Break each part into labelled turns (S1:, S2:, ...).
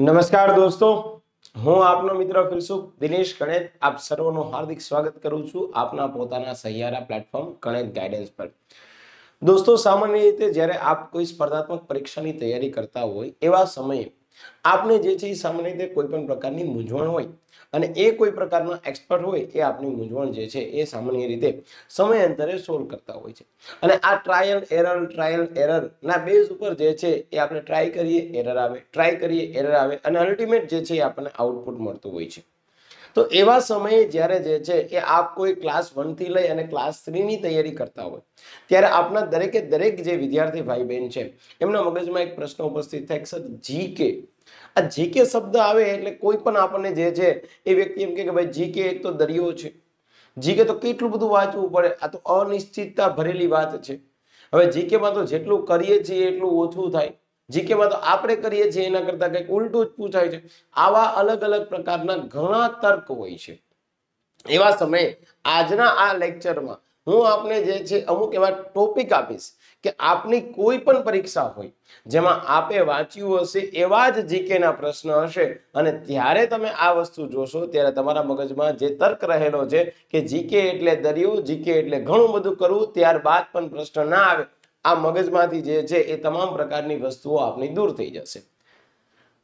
S1: નમસ્કાર દોસ્તો હું આપનો મિત્ર ફિલસુફ દિનેશ ગણેત આપ સર્વનું હાર્દિક સ્વાગત કરું છું આપના પોતાના સહિયારા પ્લેટફોર્મ ગણેત ગાઈડન્સ પર દોસ્તો સામાન્ય રીતે જ્યારે આપ કોઈ સ્પર્ધાત્મક પરીક્ષાની તૈયારી કરતા હોય એવા સમયે આપને જે છે એ સામાન્ય રીતે કોઈ પણ પ્રકારની મૂંઝવણ હોય અને એ કોઈ પ્રકારના એક્સપર્ટ હોય એ આપની મૂંઝવણ જે છે એ સામાન્ય રીતે સમયાંતરે સોલ્વ કરતા હોય છે અને આ ટ્રાયલ એરર ટ્રાયલ એરર ના બેઝ ઉપર જે છે એ આપણે ટ્રાય કરીએ એરર આવે ટ્રાય કરીએ એરર આવે અને અલ્ટિમેટ જે છે એ આપણને આઉટપુટ મળતું હોય છે તો એવા સમયે જ્યારે જે છે એ આપ કોઈ ક્લાસ વનથી લઈ અને ક્લાસ થ્રીની તૈયારી કરતા હોય ત્યારે આપના દરેકે દરેક જે વિદ્યાર્થી ભાઈ બહેન છે એમના મગજમાં એક પ્રશ્ન ઉપસ્થિત થાય સર જી કે આ જીકે શબ્દ આવે એટલે કોઈ પણ આપણને જે છે એ વ્યક્તિ એમ કે ભાઈ જીકે એક તો દરિયો છે જીકે તો કેટલું બધું વાંચવું પડે આ તો અનિશ્ચિતતા ભરેલી વાત છે હવે જીકેમાં તો જેટલું કરીએ છીએ એટલું ઓછું થાય જીકેમાં તો આપણે કરીએ છીએ એના કરતા કંઈક ઉલટું જ પૂછાય છે આવા અલગ અલગ પ્રકારના ઘણા તર્ક હોય છે એવા સમયે આજના આ લેક્ચરમાં હું આપને જે છે અમુક એવા ટોપિક આપીશ કે આપની કોઈ પણ પરીક્ષા હોય જેમાં આપે વાંચ્યું હશે એવા જ જીકેના પ્રશ્ન હશે અને ત્યારે તમે આ વસ્તુ જોશો ત્યારે તમારા મગજમાં જે તર્ક રહેલો છે કે જીકે એટલે દરિયું જીકે એટલે ઘણું બધું કરવું ત્યારબાદ પણ પ્રશ્ન ના આવે આ મગજમાંથી જે છે એ તમામ પ્રકારની વસ્તુઓ આપની દૂર થઈ જશે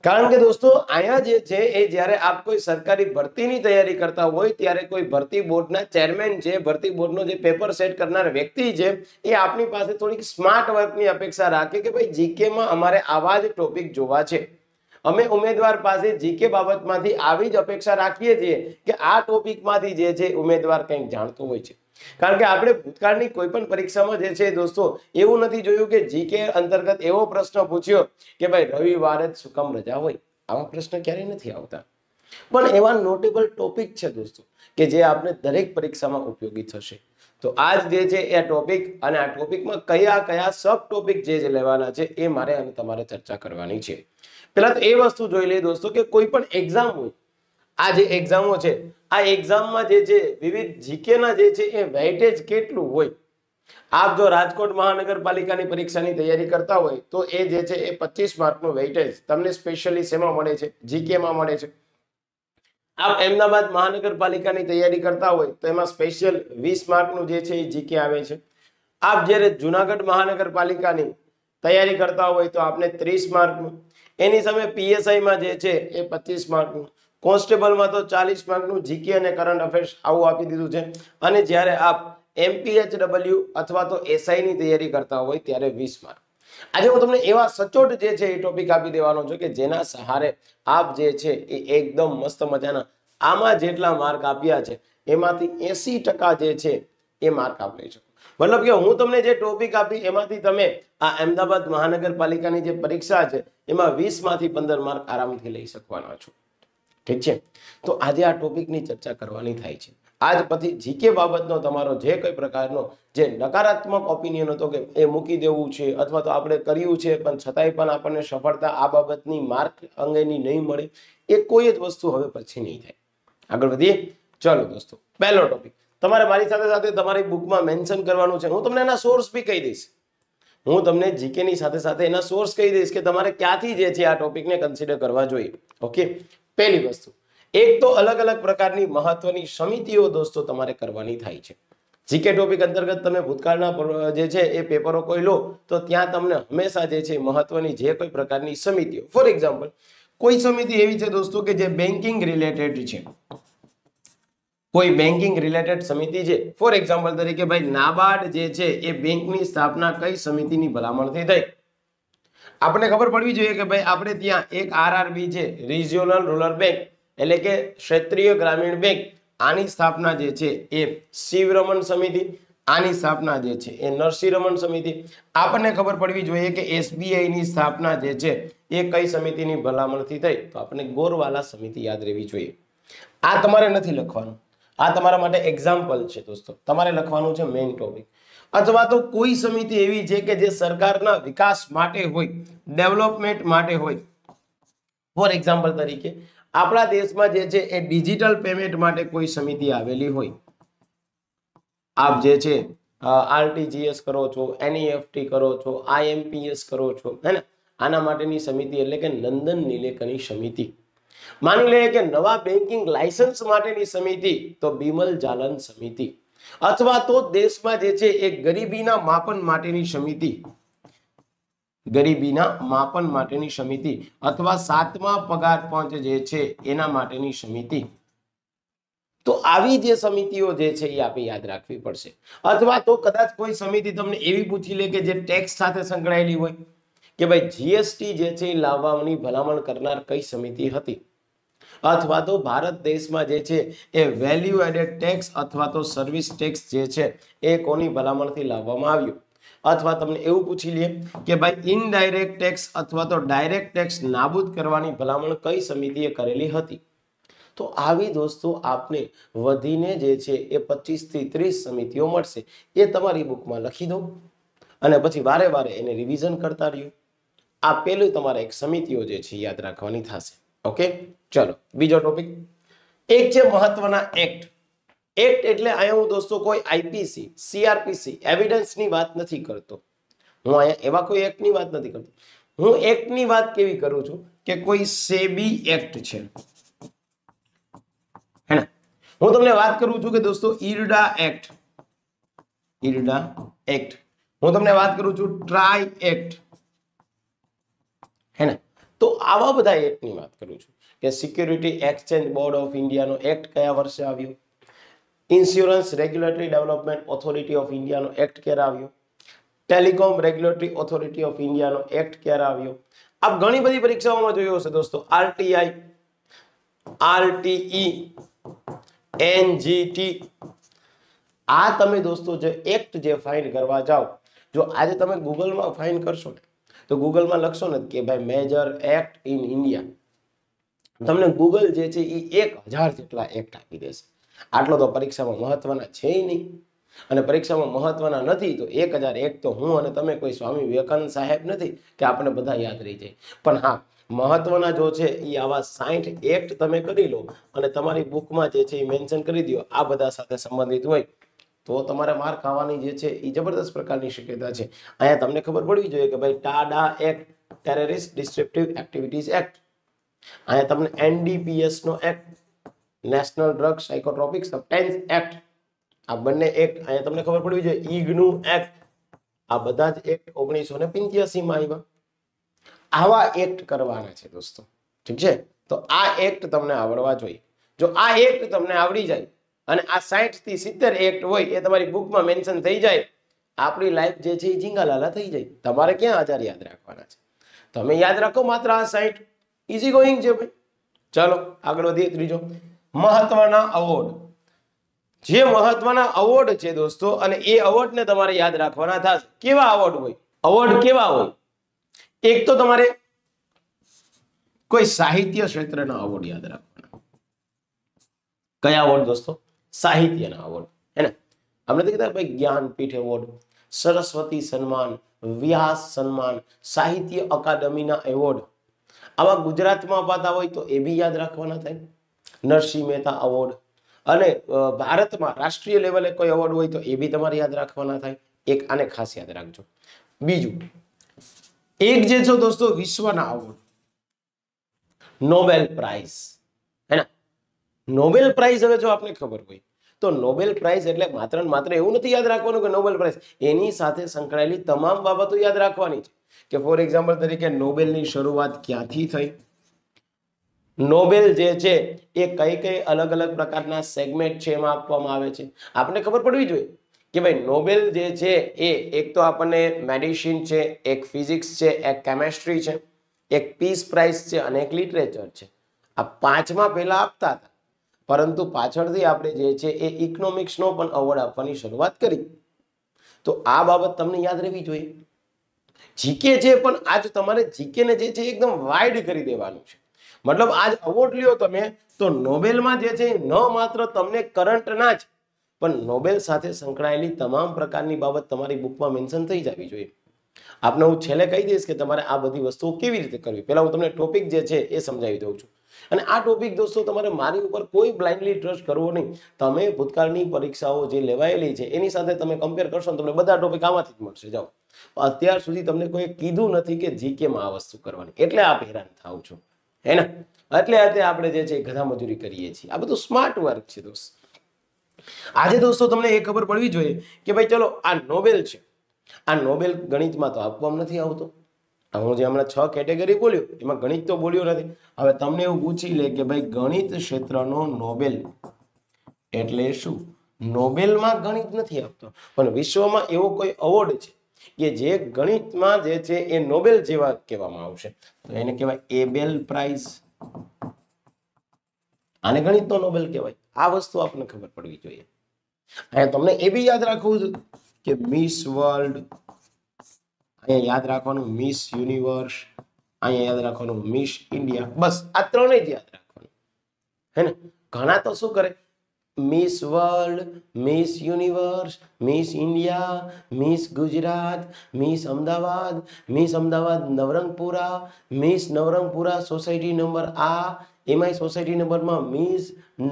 S1: કારણ કે દોસ્તો અહીંયા જે છે એ જ્યારે આપ કોઈ સરકારી ભરતીની તૈયારી કરતા હોય ત્યારે કોઈ ભરતી બોર્ડના ચેરમેન છે ભરતી બોર્ડનો જે પેપર સેટ કરનાર વ્યક્તિ છે એ આપની પાસે થોડીક સ્માર્ટ વર્કની અપેક્ષા રાખે કે ભાઈ જીકેમાં અમારે આવા જ ટોપિક જોવા છે અમે ઉમેદવાર પાસે જીકે બાબતમાંથી આવી જ અપેક્ષા રાખીએ છીએ કે આ ટોપિકમાંથી જે છે ઉમેદવાર કંઈક જાણતો હોય છે કારણ કે આપણે ભૂતકાળની કોઈ પણ પરીક્ષામાં જે છે દોસ્તો એવું નથી જોયું કે જીકે અંતર્ગત એવો પ્રશ્ન પૂછ્યો કે ભાઈ રવિવારે જ સુકમ રજા હોય આવા પ્રશ્ન ક્યારેય નથી આવતા પણ એવા નોટેબલ ટોપિક છે દોસ્તો કે જે આપણે દરેક પરીક્ષામાં ઉપયોગી થશે તો આજ જે છે એ ટોપિક અને આ ટોપિકમાં કયા કયા સબ ટોપિક જે લેવાના છે એ મારે અને તમારે ચર્ચા કરવાની છે પહેલા તો એ વસ્તુ જોઈ લઈએ દોસ્તો કે કોઈ પણ એક્ઝામ હોય આ જે એક્ઝામો છે આ એક્ઝામમાં જે છે વિવિધ જીકેના જે છે એ વેઇટેજ કેટલું હોય આપ જો રાજકોટ મહાનગરપાલિકાની પરીક્ષાની તૈયારી કરતા હોય તો એ જે છે એ પચીસ માર્કનું વેઇટેજ તમને સ્પેશિયલી શેમાં મળે છે જીકેમાં મળે છે આપ અમદાવાદ મહાનગરપાલિકાની તૈયારી કરતા હોય તો એમાં સ્પેશિયલ વીસ માર્કનું જે છે એ જીકે આવે છે આપ જ્યારે જુનાગઢ મહાનગરપાલિકાની તૈયારી કરતા હોય તો આપને ત્રીસ માર્કનું એની સામે પીએસઆઈમાં જે છે એ પચીસ માર્કનું કોન્સ્ટેબલમાં તો ચાલીસ માર્કનું જીકે અને કરંટ અફેર્સ આવું આપી દીધું છે અને જ્યારે આપ એમપીએચડબલ્યુ અથવા તો એસઆઈની તૈયારી કરતા હોય ત્યારે વીસ માર્ક આજે હું તમને એવા સચોટ જે છે એ ટોપિક આપી દેવાનો છું કે જેના સહારે આપ જે છે એ એકદમ મસ્ત મજાના આમાં જેટલા માર્ક આપ્યા છે એમાંથી એસી જે છે એ માર્ક આપ લઈ શકો મતલબ કે હું તમને જે ટોપિક આપી એમાંથી તમે આ અમદાવાદ મહાનગરપાલિકાની જે પરીક્ષા છે એમાં વીસમાંથી પંદર માર્ક આરામથી લઈ શકવાના છો ઠીક છે તો આજે આ ટોપિકની ચર્ચા કરવાની થાય છે આજ પછી જીકે બાબતનો તમારો જે કંઈ પ્રકારનો જે નકારાત્મક ઓપિનિયન હતો કે એ મૂકી દેવું છે અથવા તો આપણે કર્યું છે પણ છતાંય પણ આપણને સફળતા આ બાબતની માર્ક અંગેની નહીં મળે એ કોઈ જ વસ્તુ હવે પછી નહીં થાય આગળ વધીએ ચલો દોસ્તો પહેલો ટોપિક તમારે મારી સાથે સાથે તમારી બુકમાં મેન્શન કરવાનું છે હું તમને એના સોર્સ બી કહી દઈશ હું તમને જીકેની સાથે સાથે એના સોર્સ કહી દઈશ કે તમારે ક્યાંથી જે છે આ ટોપિકને કન્સિડર કરવા જોઈએ ઓકે પહેલી વસ્તુ એક તો અલગ અલગ પ્રકારની મહત્વની સમિતિઓ દોસ્તો તમારે કરવાની થાય છે જીકે ટોપિક અંતર્ગત તમે ભૂતકાળના જે છે એ પેપરો કોઈ લો તો ત્યાં તમને હંમેશા જે છે મહત્વની જે કોઈ પ્રકારની સમિતિઓ ફોર એક્ઝામ્પલ કોઈ સમિતિ એવી છે દોસ્તો કે જે બેન્કિંગ રિલેટેડ છે કોઈ બેન્કિંગ રિલેટેડ સમિતિ છે ફોર એક્ઝામ્પલ તરીકે ભાઈ નાબાર્ડ જે છે એ બેંકની સ્થાપના કઈ સમિતિની ભલામણથી થઈ આપણે ખબર પડવી જોઈએ કે ભાઈ આપણે ત્યાં એક આરઆરબી છે રિજિયોનલ રૂરલ બેંક એટલે કે ક્ષેત્રીય ગ્રામીણ બેંક આની સ્થાપના જે છે એ શિવ રમણ સમિતિ આની સ્થાપના જે છે એ નરસિંહ રમણ સમિતિ આપણને ખબર પડવી જોઈએ કે એસબીઆઈની સ્થાપના જે છે એ કઈ સમિતિની ભલામણથી થઈ તો આપણે ગોરવાલા સમિતિ યાદ રહેવી જોઈએ આ તમારે નથી લખવાનું આ તમારા માટે એક્ઝામ્પલ છે દોસ્તો તમારે લખવાનું છે મેઇન ટોપિક અથવા તો કોઈ સમિતિ એવી છે કે જે સરકારના વિકાસ માટે હોય ડેવલપમેન્ટ માટે હોય ફોર એક્ઝામ્પલ તરીકે આપણા દેશમાં જે છે એ ડિજિટલ પેમેન્ટ માટે કોઈ સમિતિ આવેલી હોય આપ જે છે આરટીજીએસ કરો છો એનઈએફટી કરો છો આઈએમપીએસ કરો છો હે ને આના માટેની સમિતિ એટલે કે નંદન નિલેકની સમિતિ માની લઈએ કે નવા બેન્કિંગ લાયસન્સ માટેની સમિતિ તો બિમલ જાલન સમિતિ અથવા તો દેશમાં જે છે એ ગરીબીના માપન માટેની સમિતિ ગરીબીના માપન માટેની સમિતિ અથવા સાતમા પગાર પંચ જે છે એના માટેની સમિતિ તો આવી જે સમિતિઓ જે છે એ આપણે યાદ રાખવી પડશે અથવા તો કદાચ કોઈ સમિતિ તમને એવી પૂછી લે કે જે ટેક્સ સાથે સંકળાયેલી હોય કે ભાઈ જીએસટી જે છે એ લાવવાની ભલામણ કરનાર કઈ સમિતિ હતી અથવા તો ભારત દેશમાં જે છે એ વેલ્યુ એડેડ ટેક્સ અથવા તો સર્વિસ ટેક્સ જે છે એ કોની ભલામણથી લાવવામાં આવ્યું અથવા તમને એવું પૂછી લઈએ કે ભાઈ ઇનડાયરેક્ટ ટેક્સ અથવા તો ડાયરેક્ટ ટેક્સ નાબૂદ કરવાની ભલામણ કઈ સમિતિએ કરેલી હતી તો આવી દોસ્તો આપને વધીને જે છે એ પચીસથી ત્રીસ સમિતિઓ મળશે એ તમારી બુકમાં લખી દો અને પછી વારે વારે એને રિવિઝન કરતા રહ્યો આ પેલું તમારે એક સમિતિઓ જે છે યાદ રાખવાની થશે ઓકે ચલો બીજો ટોપિક એક છે મહત્વના એક્ટ એક્ટ એટલે અહીંયા હું દોસ્તો કોઈ આઈપીસી સીઆરપીસી એવિડન્સની વાત નથી કરતો હું અહીંયા એવા કોઈ એક્ટની વાત નથી કરતો હું એક્ટની વાત કેવી કરું છું કે કોઈ સેબી એક્ટ છે હે હું તમને વાત કરું છું કે દોસ્તો ઈરડા એક્ટ ઈરડા એક્ટ હું તમને વાત કરું છું ટ્રાય એક્ટ હે ને તો આવા બધા એક્ટની વાત કરું છું કે સિક્યુરિટી એક્સચેન્જ બોર્ડ ઓફ ઇન્ડિયાનો એક્ટ કયા વર્ષે આવ્યો insurance regulatory development authority of ઇન્ડિયાનો એક્ટ ક્યારે આવ્યો ટેલિકોમ રેગ્યુલેટરી ઓથોરિટી ઓફ ઇન્ડિયાનો એક્ટ ક્યારે આવ્યો આપ ઘણી બધી પરીક્ષાઓમાં જોયું હશે દોસ્તો આરટીઆઈ આરટીઈ એનજીટી આ તમે દોસ્તો જે એક્ટ જે ફાઇન કરવા જાઓ જો આજે તમે ગૂગલમાં ફાઇન કરશો ને તો ગૂગલમાં લખશો ને કે ભાઈ મેજર એક્ટ ઇન ઇન્ડિયા તમને ગૂગલ જે છે એ એક હજાર જેટલા એક્ટ આપી દેશે આટલો તો પરીક્ષામાં મહત્વના છે નહીં અને પરીક્ષામાં મહત્વના નથી તો એક હજાર એક તો હું અને તમે કોઈ સ્વામી વિવેકાનંદ સાહેબ નથી કે આપણે બધા યાદ રહી જાય પણ હા મહત્વના જો છે એ આવા સાઈઠ એક્ટ તમે કરી લો અને તમારી બુકમાં જે છે એ મેન્શન કરી દો આ બધા સાથે સંબંધિત હોય તો તમારે માર ખાવાની જે છે એ જબરદસ્ત પ્રકારની શક્યતા છે અહીંયા તમને ખબર પડવી જોઈએ કે ભાઈ TADA act terrorist disruptive activities act અહીંયા તમને એનડીપીએસનો act national drug psychotropic substance act આ બંને એક્ટ અહીંયા તમને ખબર પડવી જોઈએ ઈગનું એક્ટ આ બધા જ એક્ટ ઓગણીસો ને પિંત્યાસીમાં આવ્યા આવા એક્ટ કરવાના છે દોસ્તો ઠીક છે તો આ એક્ટ તમને આવડવા જોઈએ જો આ એક્ટ તમને આવડી જાય અને આ સાઠ થી સિત્તેર એક્ટ હોય એ તમારી બુકમાં મેન્શન થઈ જાય આપણી લાઈફ જે છે એ ઝીંગાલાલા થઈ જાય તમારે ક્યાં આચાર યાદ રાખવાના છે તમે યાદ રાખો માત્ર આ સાઠ ઇઝી ગોઈંગ છે ભાઈ ચાલો આગળ વધીએ ત્રીજો મહત્વના અવોર્ડ જે મહત્વના અવોર્ડ છે દોસ્તો અને એ અવોર્ડને તમારે યાદ રાખવાના થશે કેવા અવોર્ડ હોય અવોર્ડ કેવા હોય એક તો તમારે કોઈ સાહિત્ય ક્ષેત્રના અવોર્ડ યાદ રાખવાના કયા અવોર્ડ દોસ્તો સાહિત્યના એવોર્ડ હે ને આપણે તો કીધા ભાઈ જ્ઞાનપીઠ એવોર્ડ સરસ્વતી સન્માન વ્યાસ સન્માન સાહિત્ય અકાદમીના એવોર્ડ આવા ગુજરાતમાં અપાતા હોય તો એ બી યાદ રાખવાના થાય નરસિંહ મહેતા એવોર્ડ અને ભારતમાં રાષ્ટ્રીય લેવલે કોઈ એવોર્ડ હોય તો એ બી તમારે યાદ રાખવાના થાય એક આને ખાસ યાદ રાખજો બીજું એક જે છો દોસ્તો વિશ્વના એવોર્ડ નોબેલ પ્રાઇઝ હે ને નોબેલ પ્રાઇઝ હવે જો આપને ખબર હોય તો નોબેલ પ્રાઇઝ એટલે માત્ર ને માત્ર એવું નથી યાદ રાખવાનું કે નોબેલ પ્રાઇઝ એની સાથે સંકળાયેલી તમામ બાબતો યાદ રાખવાની છે કે ફોર એક્ઝામ્પલ તરીકે નોબેલની શરૂઆત ક્યાંથી થઈ નોબેલ જે છે એ કઈ કઈ અલગ અલગ પ્રકારના સેગમેન્ટ છે એમાં આપવામાં આવે છે આપણે ખબર પડવી જોઈએ કે ભાઈ નોબેલ જે છે એ એક તો આપણને મેડિસિન છે એક ફિઝિક્સ છે એક કેમેસ્ટ્રી છે એક પીસ પ્રાઇઝ છે અને એક લિટરેચર છે આ પાંચમાં પહેલાં આપતા હતા પરંતુ પાછળથી આપણે જે છે એ ઇકોનોમિક્સનો પણ અવોર્ડ આપવાની શરૂઆત કરી તો આ બાબત તમને યાદ રહેવી જોઈએ જીકે છે પણ આજ તમારે જીકેને જે છે એકદમ વાઇડ કરી દેવાનું છે મતલબ આજ અવોર્ડ લ્યો તમે તો નોબેલમાં જે છે ન માત્ર તમને કરંટના જ પણ નોબેલ સાથે સંકળાયેલી તમામ પ્રકારની બાબત તમારી બુકમાં મેન્શન થઈ જવી જોઈએ આપને હું છેલ્લે કહી દઈશ કે તમારે આ બધી વસ્તુઓ કેવી રીતે કરવી પહેલાં હું તમને ટોપિક જે છે એ સમજાવી દઉં છું અને આ ટોપિક દોસ્તો તમારે મારી ઉપર કોઈ બ્લાઇન્ડલી ટ્રસ્ટ કરવો નહીં તમે ભૂતકાળની પરીક્ષાઓ જે લેવાયેલી છે એની સાથે તમે કમ્પેર કરશો તમને બધા ટોપિક આમાંથી જ મળશે જાઓ અત્યાર સુધી તમને કોઈ કીધું નથી કે જીકેમાં આ વસ્તુ કરવાની એટલે આપ હેરાન થાવ છો હે ને એટલે આજે આપણે જે છે ગધા મજૂરી કરીએ છીએ આ બધું સ્માર્ટ વર્ક છે દોસ્ત આજે દોસ્તો તમને એ ખબર પડવી જોઈએ કે ભાઈ ચલો આ નોબેલ છે આ નોબેલ ગણિતમાં તો આપવામાં નથી આવતો હું જે હમણાં છ કેટેગરી બોલ્યો એમાં ગણિત તો બોલ્યો નથી હવે તમને એવું પૂછી લે કે ભાઈ ગણિત ક્ષેત્રનો નોબેલ એટલે શું નોબેલમાં ગણિત નથી આપતો પણ વિશ્વમાં એવો કોઈ અવોર્ડ છે કે જે ગણિતમાં જે છે એ નોબેલ જેવા કહેવામાં આવશે તો એને કહેવાય એબેલ પ્રાઇઝ
S2: આને ગણિતનો નોબેલ કહેવાય
S1: આ વસ્તુ આપણને ખબર પડવી જોઈએ
S2: અહીંયા તમને
S1: એ બી યાદ રાખવું કે મિસ વર્લ્ડ અહીંયા યાદ રાખવાનું મિસ યુનિવર્સ અહીંયા યાદ રાખવાનું મિસ ઇન્ડિયા બસ આ ત્રણેય જ યાદ રાખવાનું હે ને ઘણા તો શું કરે miss world miss universe miss India miss Gujarat miss Ahmedabad miss Ahmedabad Navrangpura miss Navrangpura society number આ એમાંય સોસાયટી નંબરમાં મિસ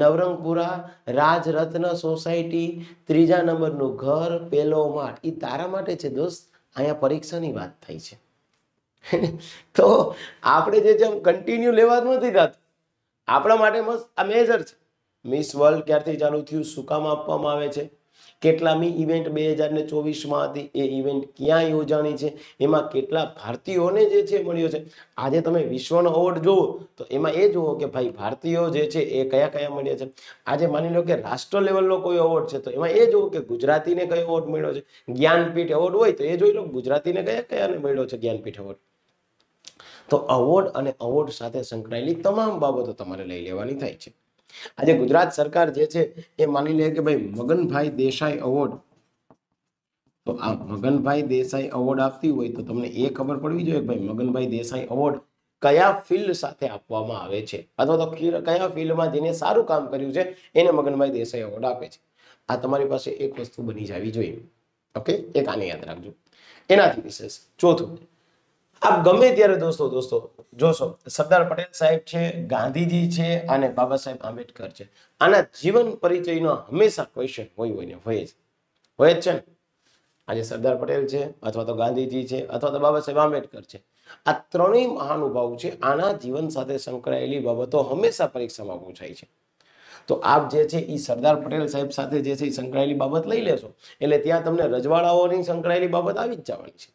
S1: નવરંગપુરા રાજરત્ન સોસાયટી ત્રીજા નંબરનું ઘર પેલો માઠ એ તારા માટે છે દોસ્ત અહીંયા પરીક્ષાની વાત થઈ છે તો આપણે જે જેમ કન્ટિન્યુ લેવાનું નથી થતું આપણા માટે મસ્ત આ મેજર છે મિસ વર્લ્ડ ક્યારથી ચાલુ થયું શું કામ આપવામાં આવે છે કેટલામી ઇવેન્ટ બે હજાર ચોવીસમાં હતી એ ઇવેન્ટ ક્યાં યોજાણી છે એમાં કેટલા ભારતીયોને જે છે મળ્યો છે આજે તમે વિશ્વનો અવોર્ડ જુઓ તો એમાં એ જુઓ કે ભાઈ ભારતીયો જે છે એ કયા કયા મળ્યા છે આજે માની લો કે રાષ્ટ્ર લેવલનો કોઈ અવોર્ડ છે તો એમાં એ જુઓ કે ગુજરાતીને કયો અવોર્ડ મળ્યો છે જ્ઞાનપીઠ એવોર્ડ હોય તો એ જોઈ લો ગુજરાતીને કયા કયાને મળ્યો છે જ્ઞાનપીઠ એવોર્ડ તો અવોર્ડ અને અવોર્ડ સાથે સંકળાયેલી તમામ બાબતો તમારે લઈ લેવાની થાય છે આજે ગુજરાત સરકાર જે છે એ માની લે કે ભાઈ મગનભાઈ દેસાઈ એવોર્ડ તો આ મગનભાઈ દેસાઈ એવોર્ડ આપતી હોય તો તમને એ ખબર પડવી જોઈએ ભાઈ મગનભાઈ દેસાઈ એવોર્ડ કયા ફિલ્ડ સાથે આપવામાં આવે છે અથવા તો કયા ફિલ્ડમાં જેને સારું કામ કર્યું છે એને મગનભાઈ દેસાઈ એવોર્ડ આપે છે આ તમારી પાસે એક વસ્તુ બની જવી જોઈએ ઓકે એક આને યાદ રાખજો એનાથી વિશેષ ચોથું આપ ગમે ત્યારે દોસ્તો દોસ્તો જોશો સરદાર પટેલ સાહેબ છે ગાંધીજી છે અને બાબા સાહેબ આંબેડકર છે આના જીવન પરિચયનો હંમેશા ક્વેશ્ચન હોય હોય ને હોય જ હોય જ છે ને આજે સરદાર પટેલ છે અથવા તો ગાંધીજી છે અથવા તો બાબા સાહેબ આંબેડકર છે આ ત્રણેય મહાનુભાવ છે આના જીવન સાથે સંકળાયેલી બાબતો હંમેશા પરીક્ષામાં પૂછાય છે તો આપ જે છે એ સરદાર પટેલ સાહેબ સાથે જે છે એ સંકળાયેલી બાબત લઈ લેશો એટલે ત્યાં તમને રજવાડાઓની સંકળાયેલી બાબત આવી જ જવાની છે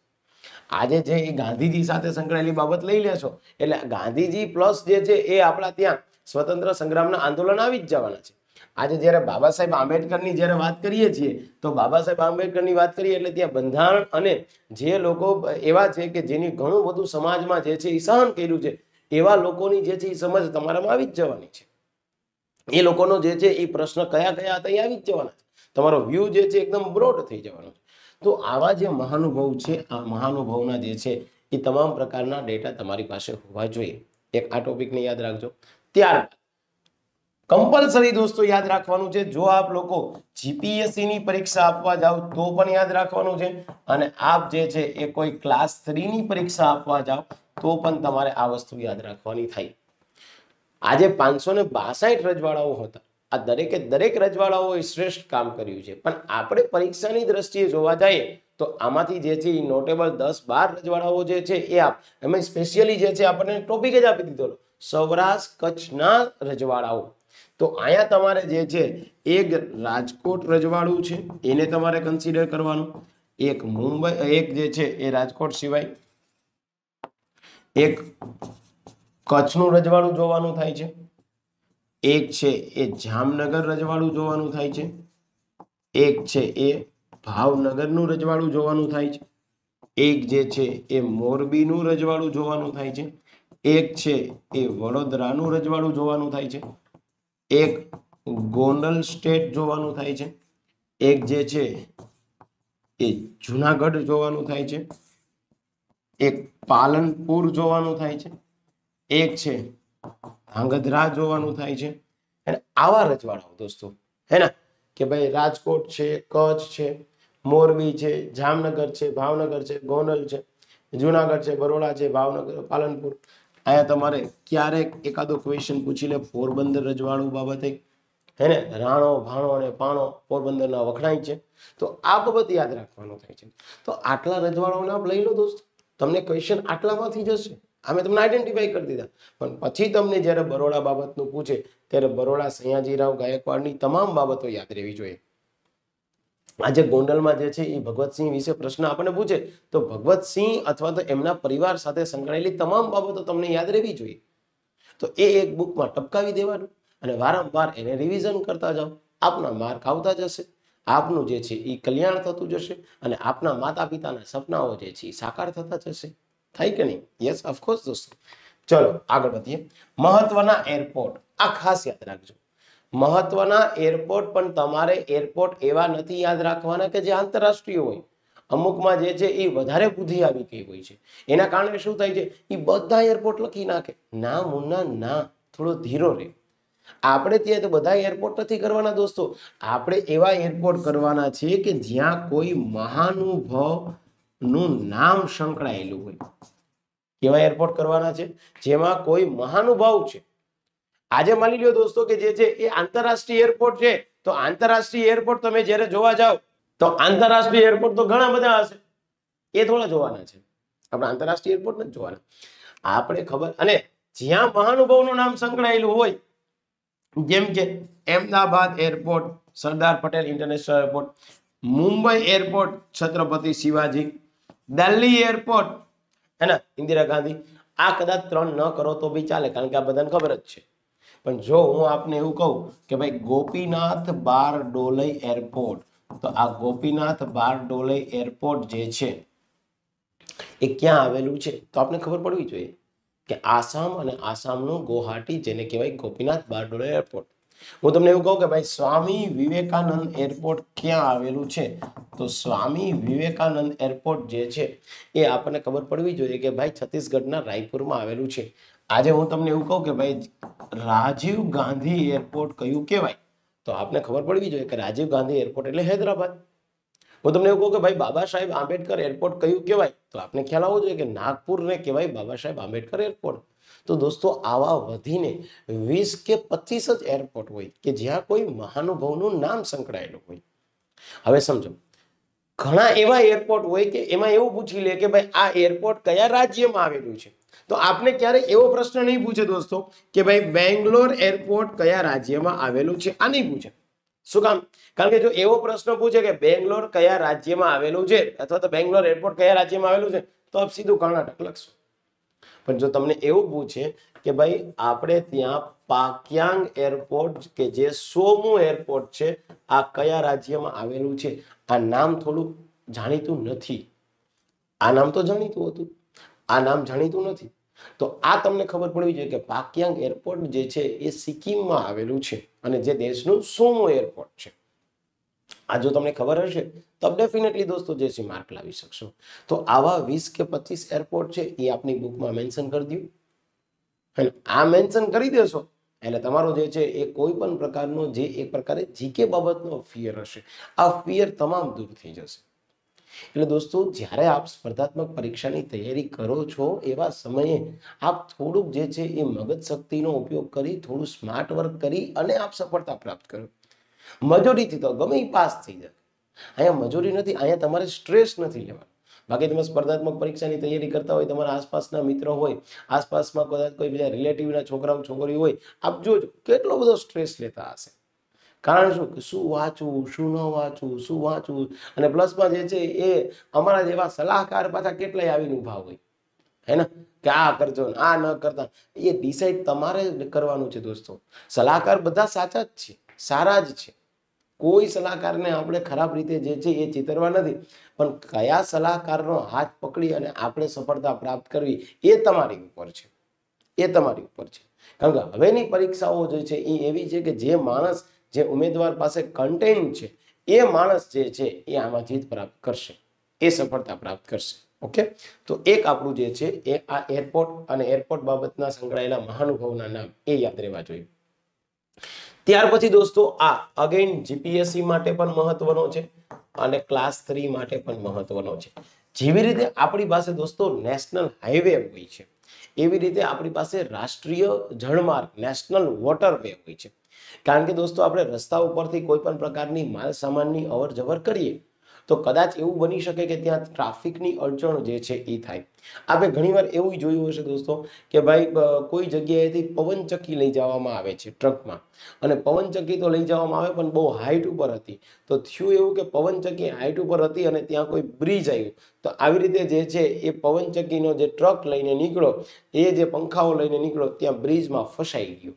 S1: આજે જે ગાંધીજી સાથે સંકળાયેલી બાબત લઈ લેશો એટલે ગાંધીજી પ્લસ જે છે એ આપણા ત્યાં સ્વતંત્ર સંગ્રામના આંદોલન આવી જ જવાના છે આજે જ્યારે બાબા સાહેબ આંબેડકરની જ્યારે વાત કરીએ છીએ તો બાબા સાહેબ આંબેડકરની વાત કરીએ એટલે ત્યાં બંધારણ અને જે લોકો એવા છે કે જેની ઘણું બધું સમાજમાં જે છે એ સહન કર્યું છે એવા લોકોની જે છે એ સમજ તમારામાં આવી જ જવાની છે એ લોકોનો જે છે એ પ્રશ્ન કયા કયા હતા એ આવી જ જવાના છે તમારો વ્યૂ જે છે એકદમ બ્રોડ થઈ જવાનો છે તો આવા જે મહાનુભવ છે આ મહાનુભાવના જે છે એ તમામ પ્રકારના ડેટા તમારી પાસે હોવા જોઈએ એક આ ટોપિકને યાદ રાખજો ત્યારબાદ કમ્પલસરી દોસ્તો યાદ રાખવાનું છે જો આપ લોકો જીપીએસસી ની પરીક્ષા આપવા જાઓ તો પણ યાદ રાખવાનું છે અને આપ જે છે એ કોઈ ક્લાસ થ્રી ની પરીક્ષા આપવા જાઓ તો પણ તમારે આ વસ્તુ યાદ રાખવાની થાય આજે પાંચસો ને બાસઠ રજવાડાઓ હતા આ દરેકે દરેક રજવાડાઓએ શ્રેષ્ઠ કામ કર્યું છે પણ આપણે પરીક્ષાની દ્રષ્ટિએ જોવા જઈએ તો આમાંથી જે છે એ નોટેબલ દસ બાર રજવાડાઓ જે છે એ આપ એમાં સ્પેશિયલી જે છે આપણને ટોપિક જ આપી દીધો સૌરાષ્ટ્ર કચ્છના રજવાડાઓ તો અહીંયા તમારે જે છે એક રાજકોટ રજવાડું છે એને તમારે કન્સિડર કરવાનું એક મુંબઈ એક જે છે એ રાજકોટ સિવાય એક કચ્છનું રજવાડું જોવાનું થાય છે એક છે એ જામનગર રજવાડું જોવાનું થાય છે એક છે એ ભાવનગરનું રજવાડું જોવાનું થાય છે એક જે છે એ મોરબીનું રજવાડું જોવાનું થાય છે એક છે એ વડોદરાનું રજવાડું જોવાનું થાય છે એક ગોંડલ સ્ટેટ જોવાનું થાય છે એક જે છે એ જુનાગઢ જોવાનું થાય છે એક પાલનપુર જોવાનું થાય છે એક છે રાહ જોવાનું થાય છે અને આવા રજવાડાઓ દોસ્તો હે ને કે ભાઈ રાજકોટ છે કચ્છ છે મોરબી છે જામનગર છે ભાવનગર છે ગોંડલ છે જુનાગઢ છે બરોડા છે ભાવનગર પાલનપુર અહીંયા તમારે ક્યારેક એકાદો ક્વેશ્ચન પૂછી લે પોરબંદર રજવાડું બાબતે હે ને રાણો ભાણો અને પાણો પોરબંદરના વખણાય છે તો આ બાબત યાદ રાખવાનું થાય છે તો આટલા રજવાડાઓના લઈ લો દોસ્તો તમને ક્વેશ્ચન આટલામાંથી જશે અમે તમને આઈડેન્ટિફાઈ કરી દીધા પણ પછી તમને જ્યારે બરોડા બાબતનું પૂછે ત્યારે બરોડા સયાજીરાવ ગાયકવાડની તમામ બાબતો યાદ રહેવી જોઈએ આજે ગોંડલમાં જે છે એ ભગવતસિંહ વિશે પ્રશ્ન આપણને પૂછે તો ભગવતસિંહ અથવા તો એમના પરિવાર સાથે સંકળાયેલી તમામ બાબતો તમને યાદ રહેવી જોઈએ તો એ એક બુકમાં ટપકાવી દેવાનું અને વારંવાર એને રિવિઝન કરતા જાઓ આપના માર્ક આવતા જશે આપનું જે છે એ કલ્યાણ થતું જશે અને આપના માતા પિતાના સપનાઓ જે છે એ સાકાર થતા જશે થાય કે નહીં યસ ઓફકોર્સ દોસ્તો ચલો આગળ વધીએ મહત્વના એરપોર્ટ આ ખાસ યાદ રાખજો મહત્વના એરપોર્ટ પણ તમારે એરપોર્ટ એવા નથી યાદ રાખવાના કે જે આંતરરાષ્ટ્રીય હોય અમુકમાં જે છે એ વધારે બુદ્ધિ આવી ગઈ હોય છે એના કારણે શું થાય છે એ બધા એરપોર્ટ લખી નાખે ના મુન્ના ના થોડો ધીરો રહે આપણે ત્યાં તો બધા એરપોર્ટ નથી કરવાના દોસ્તો આપણે એવા એરપોર્ટ કરવાના છે કે જ્યાં કોઈ મહાનુભવ નું નામ સંકળાયેલું હોય કેવા એરપોર્ટ કરવાના છે જેમાં કોઈ મહાનુભાવ છે આજે માની લ્યો દોસ્તો કે જે છે એ આંતરરાષ્ટ્રીય એરપોર્ટ છે તો આંતરરાષ્ટ્રીય એરપોર્ટ તમે જ્યારે જોવા જાઓ તો આંતરરાષ્ટ્રીય એરપોર્ટ તો ઘણા બધા હશે એ થોડા જોવાના છે આપણે આંતરરાષ્ટ્રીય એરપોર્ટ નથી જોવાના આપણે ખબર અને જ્યાં મહાનુભાવનું નામ સંકળાયેલું હોય જેમ કે Ahmedabad airport Sardar Patel international airport Mumbai airport Chhatrapati Shivaji Delhi airport હે ને ઇન્દિરા ગાંધી આ કદાચ ત્રણ ન કરો તો બી ચાલે કારણ કે આ બધાને ખબર જ છે પણ જો હું આપને એવું કહું કે ભાઈ ગોપીનાથ બાર ડોલઈ એરપોર્ટ તો આ ગોપીનાથ બાર ડોલઈ એરપોર્ટ જે છે એ ક્યાં આવેલું છે તો આપને ખબર પડવી જોઈએ કે આસામ અને આસામનું ગુવાહાટી જેને કહેવાય ગોપીનાથ બારડોલા એરપોર્ટ હું તમને એવું કહું કે ભાઈ સ્વામી વિવેકાનંદ એરપોર્ટ ક્યાં આવેલું છે તો સ્વામી વિવેકાનંદ એરપોર્ટ જે છે એ આપણને ખબર પડવી જોઈએ કે ભાઈ છત્તીસગઢના રાયપુરમાં આવેલું છે આજે હું તમને એવું કહું કે ભાઈ રાજીવ ગાંધી એરપોર્ટ કયું કહેવાય તો આપને ખબર પડવી જોઈએ કે રાજીવ ગાંધી એરપોર્ટ એટલે હૈદરાબાદ હું તમને એવું કહું કે ભાઈ બાબા સાહેબ આંબેડકર એરપોર્ટ કયું કહેવાય તો આપને ખ્યાલ આવવો જોઈએ કે નાગપુરને કહેવાય બાબા સાહેબ આંબેડકર એરપોર્ટ તો દોસ્તો આવા વધીને વીસ કે પચીસ જ એરપોર્ટ હોય કે જ્યાં કોઈ મહાનુભવનું નામ સંકળાયેલું હોય હવે સમજો ઘણા એવા એરપોર્ટ હોય કે એમાં એવું પૂછી લે કે ભાઈ આ એરપોર્ટ કયા રાજ્યમાં આવેલું છે તો આપને ક્યારેય એવો પ્રશ્ન નહીં પૂછે દોસ્તો કે ભાઈ બેંગ્લોર એરપોર્ટ કયા રાજ્યમાં આવેલું છે આ નહીં પૂછે શું કામ કારણ કે જો એવો પ્રશ્ન પૂછે કે બેંગ્લોર કયા રાજ્યમાં આવેલું છે અથવા તો બેંગ્લોર એરપોર્ટ કયા રાજ્યમાં આવેલું છે તો આપ સીધું કર્ણાટક લખશું પણ જો તમને એવું પૂછે કે ભાઈ આપણે ત્યાં પાક્યાંગ એરપોર્ટ કે જે સોમું એરપોર્ટ છે આ કયા રાજ્યમાં આવેલું છે આ નામ થોડું જાણીતું નથી આ નામ તો જાણીતું હતું આ નામ જાણીતું નથી તો આ તમને ખબર પડવી જોઈએ કે પાક્યાંગ એરપોર્ટ જે છે એ સિક્કિમમાં આવેલું છે અને જે દેશનું સોમો એરપોર્ટ છે આ જો તમને ખબર હશે તો ડેફિનેટલી દોસ્તો જેસી માર્ક લાવી શકશો તો આવા વીસ કે પચીસ એરપોર્ટ છે એ આપની બુકમાં મેન્શન કરી દઉં અને આ મેન્શન કરી દેશો એટલે તમારો જે છે એ કોઈ પણ પ્રકારનો જે એક પ્રકારે જીકે બાબતનો ફિયર હશે આ ફિયર તમામ દૂર થઈ જશે એટલે દોસ્તો જ્યારે આપ સ્પર્ધાત્મક પરીક્ષાની તૈયારી કરો છો એવા સમયે આપ થોડુંક જે છે એ મગજ શક્તિનો ઉપયોગ કરી થોડું સ્માર્ટ વર્ક કરી અને આપ સફળતા પ્રાપ્ત કરો મજૂરીથી તો ગમે પાસ થઈ જાય અહીંયા મજૂરી નથી અહીંયા તમારે સ્ટ્રેસ નથી લેવાનો બાકી તમે સ્પર્ધાત્મક પરીક્ષાની તૈયારી કરતા હોય તમારા આસપાસના મિત્રો હોય આસપાસમાં કદાચ કોઈ બીજા રિલેટિવના છોકરાઓ છોકરી હોય આપ જોજો કેટલો બધો સ્ટ્રેસ લેતા હશે કારણ શું કે શું વાંચવું શું ન વાંચવું શું વાંચવું અને પ્લસમાં જે છે એ અમારા જેવા સલાહકાર પાછા કેટલાય આવીને ઊભા હોય હે ને કે આ કરજો ને આ ન કરતા એ ડિસાઇડ તમારે કરવાનું છે દોસ્તો સલાહકાર બધા સાચા જ છે સારા જ છે કોઈ સલાહકારને આપણે ખરાબ રીતે જે છે એ ચિતરવા નથી પણ કયા સલાહકારનો હાથ પકડી અને આપણે સફળતા પ્રાપ્ત કરવી એ તમારી ઉપર છે એ તમારી ઉપર છે કારણ કે હવેની પરીક્ષાઓ જે છે એ એવી છે કે જે માણસ જે ઉમેદવાર પાસે કન્ટેન્ટ છે એ માણસ જે છે એ આમાં જીત પ્રાપ્ત કરશે એ સફળતા પ્રાપ્ત કરશે ઓકે તો એક આપણું જે છે એ આ એરપોર્ટ અને એરપોર્ટ બાબતના સંકળાયેલા મહાનુભાવના નામ એ યાદ રહેવા જોઈએ ત્યાર પછી દોસ્તો આ અગેન જીપીએસસી માટે પણ મહત્વનો છે અને ક્લાસ થ્રી માટે પણ મહત્વનો છે જેવી રીતે આપણી પાસે દોસ્તો નેશનલ હાઈવે હોય છે એવી રીતે આપણી પાસે રાષ્ટ્રીય જળમાર્ગ નેશનલ વોટરવે હોય છે કારણ કે દોસ્તો આપણે રસ્તા ઉપરથી કોઈ પણ પ્રકારની માલ સામાનની અવર જવર કરીએ તો કદાચ એવું બની શકે કે ત્યાં ટ્રાફિકની અડચણ જે છે એ થાય આપણે ઘણીવાર એવું જોયું હશે દોસ્તો કે ભાઈ કોઈ જગ્યાએથી પવનચક્કી લઈ જવામાં આવે છે ટ્રકમાં અને પવનચક્કી તો લઈ જવામાં આવે પણ બહુ હાઇટ ઉપર હતી તો થયું એવું કે પવનચક્કી હાઇટ ઉપર હતી અને ત્યાં કોઈ બ્રિજ આવ્યું તો આવી રીતે જે છે એ પવનચક્કીનો જે ટ્રક લઈને નીકળો એ જે પંખાઓ લઈને નીકળો ત્યાં બ્રિજમાં ફસાઈ ગયો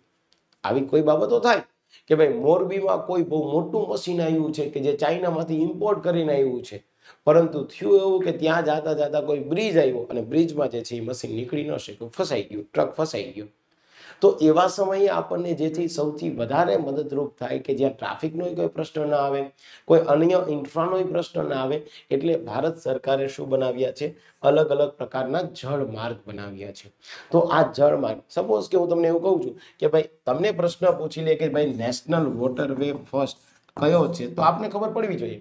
S1: આવી કોઈ બાબતો થાય કે ભાઈ મોરબીમાં કોઈ બહુ મોટું મશીન આવ્યું છે કે જે ચાઇનામાંથી ઇમ્પોર્ટ કરીને આવ્યું છે પરંતુ થયું એવું કે ત્યાં જતા જતા કોઈ બ્રિજ આવ્યો અને બ્રિજમાં જે છે એ મશીન નીકળી ન શક્યું ફસાઈ ગયું ટ્રક ફસાઈ ગયું તો એવા સમયે આપણને જેથી સૌથી વધારે મદદરૂપ થાય કે જ્યાં ટ્રાફિકનો કોઈ પ્રશ્ન ના આવે કોઈ અન્ય ઇન્ફ્રાનો પ્રશ્ન ના આવે એટલે ભારત સરકારે શું બનાવ્યા છે અલગ અલગ પ્રકારના જળ માર્ગ બનાવ્યા છે તો આ જળ માર્ગ સપોઝ કે હું તમને એવું કહું છું કે ભાઈ તમને પ્રશ્ન પૂછી લે કે ભાઈ નેશનલ વોટર વે ફર્સ્ટ કયો છે તો આપને ખબર પડવી જોઈએ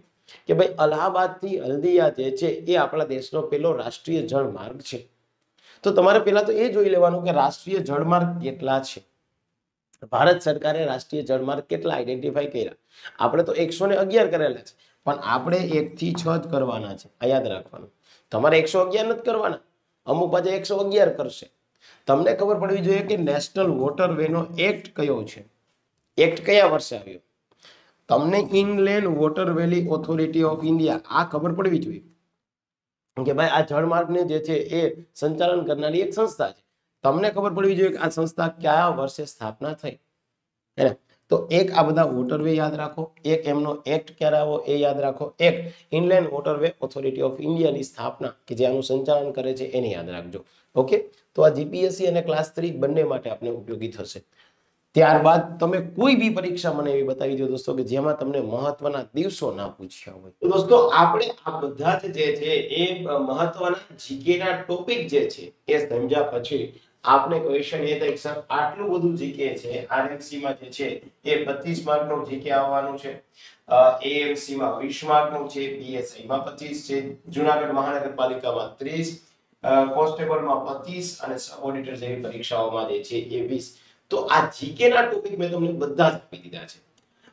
S1: કે ભાઈ અલ્હાબાદથી હલ્દિયા જે છે એ આપણા દેશનો પહેલો રાષ્ટ્રીય જળમાર્ગ છે તો તમારે પહેલા તો એ જોઈ લેવાનું કે રાષ્ટ્રીય જળમાર્ગ કેટલા છે ભારત સરકારે રાષ્ટ્રીય જળમાર્ગ કેટલા આઈડેન્ટિફાઈ કર્યા આપણે તો એકસો ને અગિયાર કરેલા છે પણ આપણે એકથી છ જ કરવાના છે આ યાદ રાખવાનું તમારે એકસો અગિયાર નથી કરવાના અમુક પાછા એકસો અગિયાર કરશે તમને ખબર પડવી જોઈએ કે નેશનલ વોટર વેનો એક્ટ કયો છે એક્ટ કયા વર્ષે આવ્યો તમને inland water valley authority of India આ ખબર પડવી જોઈએ કે ભાઈ આ જળમાર્ગને જે છે એ સંચાલન કરનારી એક સંસ્થા છે તમને ખબર પડવી જોઈએ કે આ સંસ્થા કયા વર્ષે સ્થાપના થઈ હે તો એક આ બધા વોટરવે યાદ રાખો એક એમનો એક્ટ ક્યારે આવો એ યાદ રાખો એક ઇનલેન્ડ વોટરવે ઓથોરિટી ઓફ ઇન્ડિયાની સ્થાપના કે જે આનું સંચાલન કરે છે એને યાદ રાખજો ઓકે તો આ જીપીએસસી અને ક્લાસ થ્રી બંને માટે આપણે ઉપયોગી થશે ત્યારબાદ તમે કોઈ બી પરીક્ષા મને એવી બતાવી દો દોસ્તો કે જેમાં તમને મહત્વના દિવસો ના પૂછ્યા હોય દોસ્તો આપણે આ બધા જે છે એ મહત્વના જીકેના ટોપિક જે છે એ સમજ્યા પછી આપને ક્વેશ્ચન એ થાય સર આટલું બધું જીકે છે આરએમસી માં જે છે એ 25 માર્કનો જીકે આવવાનું છે એએમસી માં 20 માર્કનો છે પીએસઆઈ માં 25 છે જૂનાગઢ મહાનગરપાલિકામાં 30 કોન્સ્ટેબલમાં 25 અને સબ ઓડિટર જેવી પરીક્ષાઓમાં જે છે એ 20 તો આ જીકે ના ટોપિક મેં તમને બધા જ આપી દીધા છે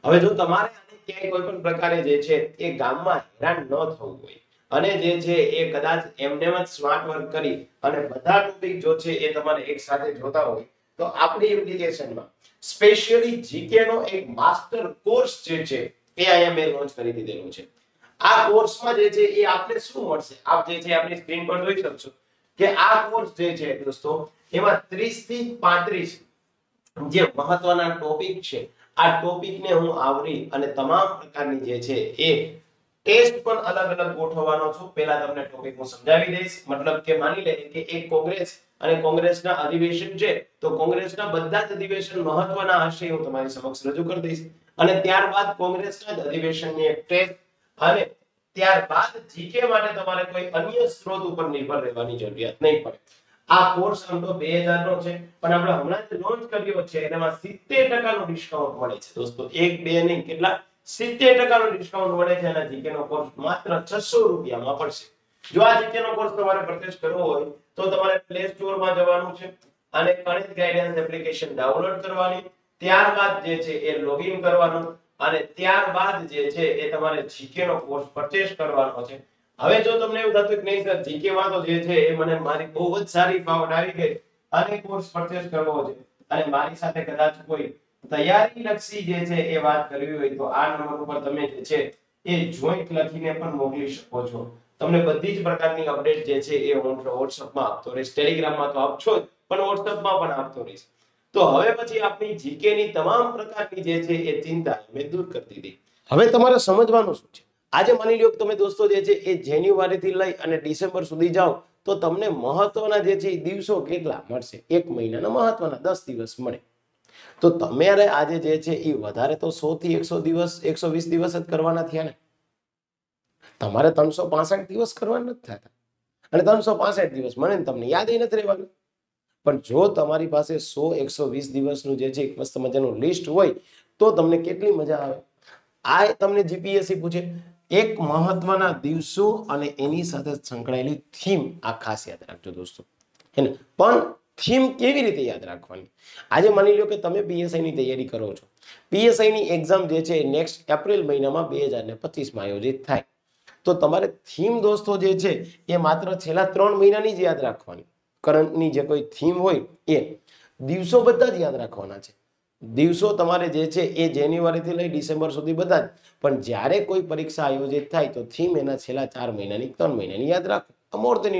S1: હવે જો તમારે આને ક્યાંય કોઈ પણ પ્રકારે જે છે એ ગામમાં હેરાન ન થવું હોય અને જે છે એ કદાચ એમને જ સ્માર્ટ વર્ક કરી અને બધા ટોપિક જો છે એ તમારે એક સાથે જોતા હોય તો આપણી એપ્લિકેશનમાં સ્પેશિયલી જીકે નો એક માસ્ટર કોર્સ જે છે એ અહીંયા મેં લોન્ચ કરી દીધેલો છે આ કોર્સમાં જે છે એ આપને શું મળશે આપ જે છે આપની સ્ક્રીન પર જોઈ શકશો કે આ કોર્સ જે છે દોસ્તો એમાં 30 થી 35 જે મહત્વના ટોપિક છે આ ટોપિક ને હું આવરી અને તમામ પ્રકારની જે છે એ ટેસ્ટ પણ અલગ અલગ ગોઠવવાનો છું પહેલા તમને ટોપિક હું સમજાવી દઈશ મતલબ કે માની લઈએ કે એક કોંગ્રેસ અને કોંગ્રેસના અધિવેશન છે તો કોંગ્રેસના બધા જ અધિવેશન મહત્વના હશે હું તમારી સમક્ષ રજૂ કરી દઈશ અને ત્યારબાદ કોંગ્રેસના જ અધિવેશનની એક ટેસ્ટ અને ત્યારબાદ જીકે માટે તમારે કોઈ અન્ય સ્ત્રોત ઉપર નિર્ભર રહેવાની જરૂરિયાત નહીં પડે આ કોર્સ આમ તો 2000 નો છે પણ આપણે હમણાં જ લોન્ચ કર્યો છે એમાં 70% નો ડિસ્કાઉન્ટ મળે છે દોસ્તો 1 2 ને કેટલા 70% નો ડિસ્કાઉન્ટ મળે છે અને જીકે નો કોર્સ માત્ર 600 રૂપિયામાં પડશે જો આ જીકે નો કોર્સ તમારે પરચેસ કરવો હોય તો તમારે પ્લે સ્ટોર માં જવાનું છે અને કણિત ગાઈડન્સ એપ્લિકેશન ડાઉનલોડ કરવાની ત્યારબાદ જે છે એ લોગિન કરવાનું અને ત્યારબાદ જે છે એ તમારે જીકે નો કોર્સ પરચેસ કરવાનો છે હવે જો તમને એવું થતું કે નહીં સર જીકે માં જે છે એ મને મારી બહુ જ સારી ફાવટ આવી ગઈ અને કોર્સ પરચેસ કરવો છે અને મારી સાથે કદાચ કોઈ તૈયારી લક્ષી જે છે એ વાત કરવી હોય તો આ નંબર ઉપર તમે જે છે એ જોઈન્ટ લખીને પણ મોકલી શકો છો તમને બધી જ પ્રકારની અપડેટ જે છે એ હું વોટ્સઅપમાં આપતો રહીશ ટેલિગ્રામમાં તો આપશો જ પણ વોટ્સઅપમાં પણ આપતો રહીશ તો હવે પછી આપની જીકે ની તમામ પ્રકારની જે છે એ ચિંતા મેં દૂર કરી દીધી હવે તમારે સમજવાનું શું છે આજે માની લો તમે દોસ્તો જે છે એ જાન્યુઆરીથી લઈ અને ડિસેમ્બર સુધી જાઓ તો તમને મહત્વના જે છે દિવસો કેટલા મળશે એક મહિનાના મહત્વના દસ દિવસ મળે તો તમારે આજે જે છે એ વધારે તો સો થી એકસો દિવસ એકસો વીસ દિવસ જ કરવાના થયા ને તમારે ત્રણસો પાસઠ દિવસ કરવાના નથી થતા અને ત્રણસો પાસઠ દિવસ મને તમને યાદ નથી રહેવાનું પણ જો તમારી પાસે સો એકસો વીસ દિવસનું જે છે એક વસ્તુ મજાનું લિસ્ટ હોય તો તમને કેટલી મજા આવે આ તમને જીપીએસસી પૂછે એક મહત્વના દિવસો અને એની સાથે સંકળાયેલી થીમ આ ખાસ યાદ રાખજો દોસ્તો હે ને પણ થીમ કેવી રીતે યાદ રાખવાની આજે માની લો કે તમે પીએસઆઈની તૈયારી કરો છો પીએસઆઈની એક્ઝામ જે છે નેક્સ્ટ એપ્રિલ મહિનામાં બે હજારને પચીસમાં આયોજિત થાય તો તમારે થીમ દોસ્તો જે છે એ માત્ર છેલ્લા ત્રણ મહિનાની જ યાદ રાખવાની કરંટની જે કોઈ થીમ હોય એ દિવસો બધા જ યાદ રાખવાના છે દિવસો તમારે જે છે એ જાન્યુઆરીથી લઈ ડિસેમ્બર સુધી બધા જ પણ જ્યારે કોઈ પરીક્ષા આયોજિત થાય તો થીમ એના છેલ્લા ચાર મહિનાની ત્રણ મહિનાની યાદ રાખો આ મોર છે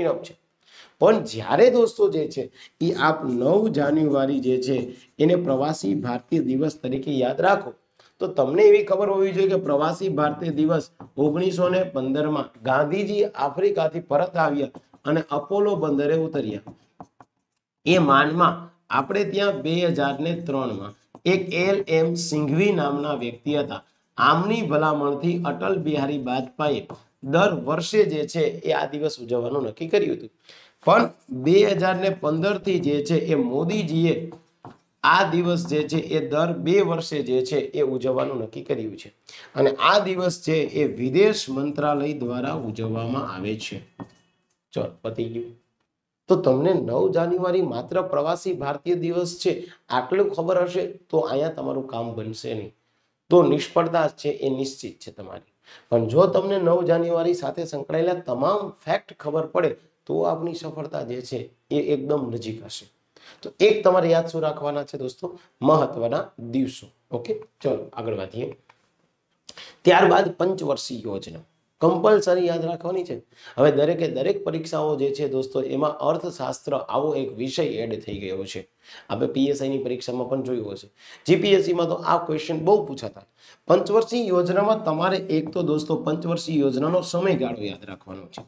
S1: પણ જ્યારે દોસ્તો જે છે એ આપ નવ જાન્યુઆરી જે છે એને પ્રવાસી ભારતીય દિવસ તરીકે યાદ રાખો તો તમને એવી ખબર હોવી જોઈએ કે પ્રવાસી ભારતીય દિવસ ઓગણીસો ને પંદરમાં ગાંધીજી આફ્રિકાથી પરત આવ્યા અને અપોલો બંદરે ઉતર્યા એ માનમાં આપણે ત્યાં બે હજાર ને ત્રણમાં એક એલ એમ સિંઘવી નામના વ્યક્તિ હતા આમની ભલામણથી અટલ બિહારી વાજપેયીએ દર વર્ષે જે છે એ આ દિવસ ઉજવવાનું નક્કી કર્યું હતું પણ બે હજાર ને પંદરથી જે છે એ મોદીજીએ આ દિવસ જે છે એ દર બે વર્ષે જે છે એ ઉજવવાનું નક્કી કર્યું છે અને આ દિવસ છે એ વિદેશ મંત્રાલય દ્વારા ઉજવવામાં આવે છે ચલો પતી ગયું તો તમને નવ જાન્યુઆરી માત્ર પ્રવાસી ભારતીય દિવસ છે આટલું ખબર હશે તો અહીંયા તમારું કામ બનશે નહીં તો નિષ્ફળતા છે એ નિશ્ચિત છે તમારી પણ જો તમને નવ જાન્યુઆરી સાથે સંકળાયેલા તમામ ફેક્ટ ખબર પડે તો આપણી સફળતા જે છે એ એકદમ નજીક હશે તો એક તમારે યાદ શું રાખવાના છે દોસ્તો મહત્વના દિવસો ઓકે ચલો આગળ વધીએ ત્યારબાદ પંચવર્ષી યોજના કમ્પલસરી યાદ રાખવાની છે હવે દરેકે દરેક પરીક્ષાઓ જે છે દોસ્તો એમાં અર્થશાસ્ત્ર આવો એક વિષય એડ થઈ ગયો છે આપણે પીએસઆઈની પરીક્ષામાં પણ જોયું હશે જીપીએસસીમાં તો આ ક્વેશ્ચન બહુ પૂછાતા પંચવર્ષીય યોજનામાં તમારે એક તો દોસ્તો પંચવર્ષીય યોજનાનો સમયગાળો યાદ રાખવાનો છે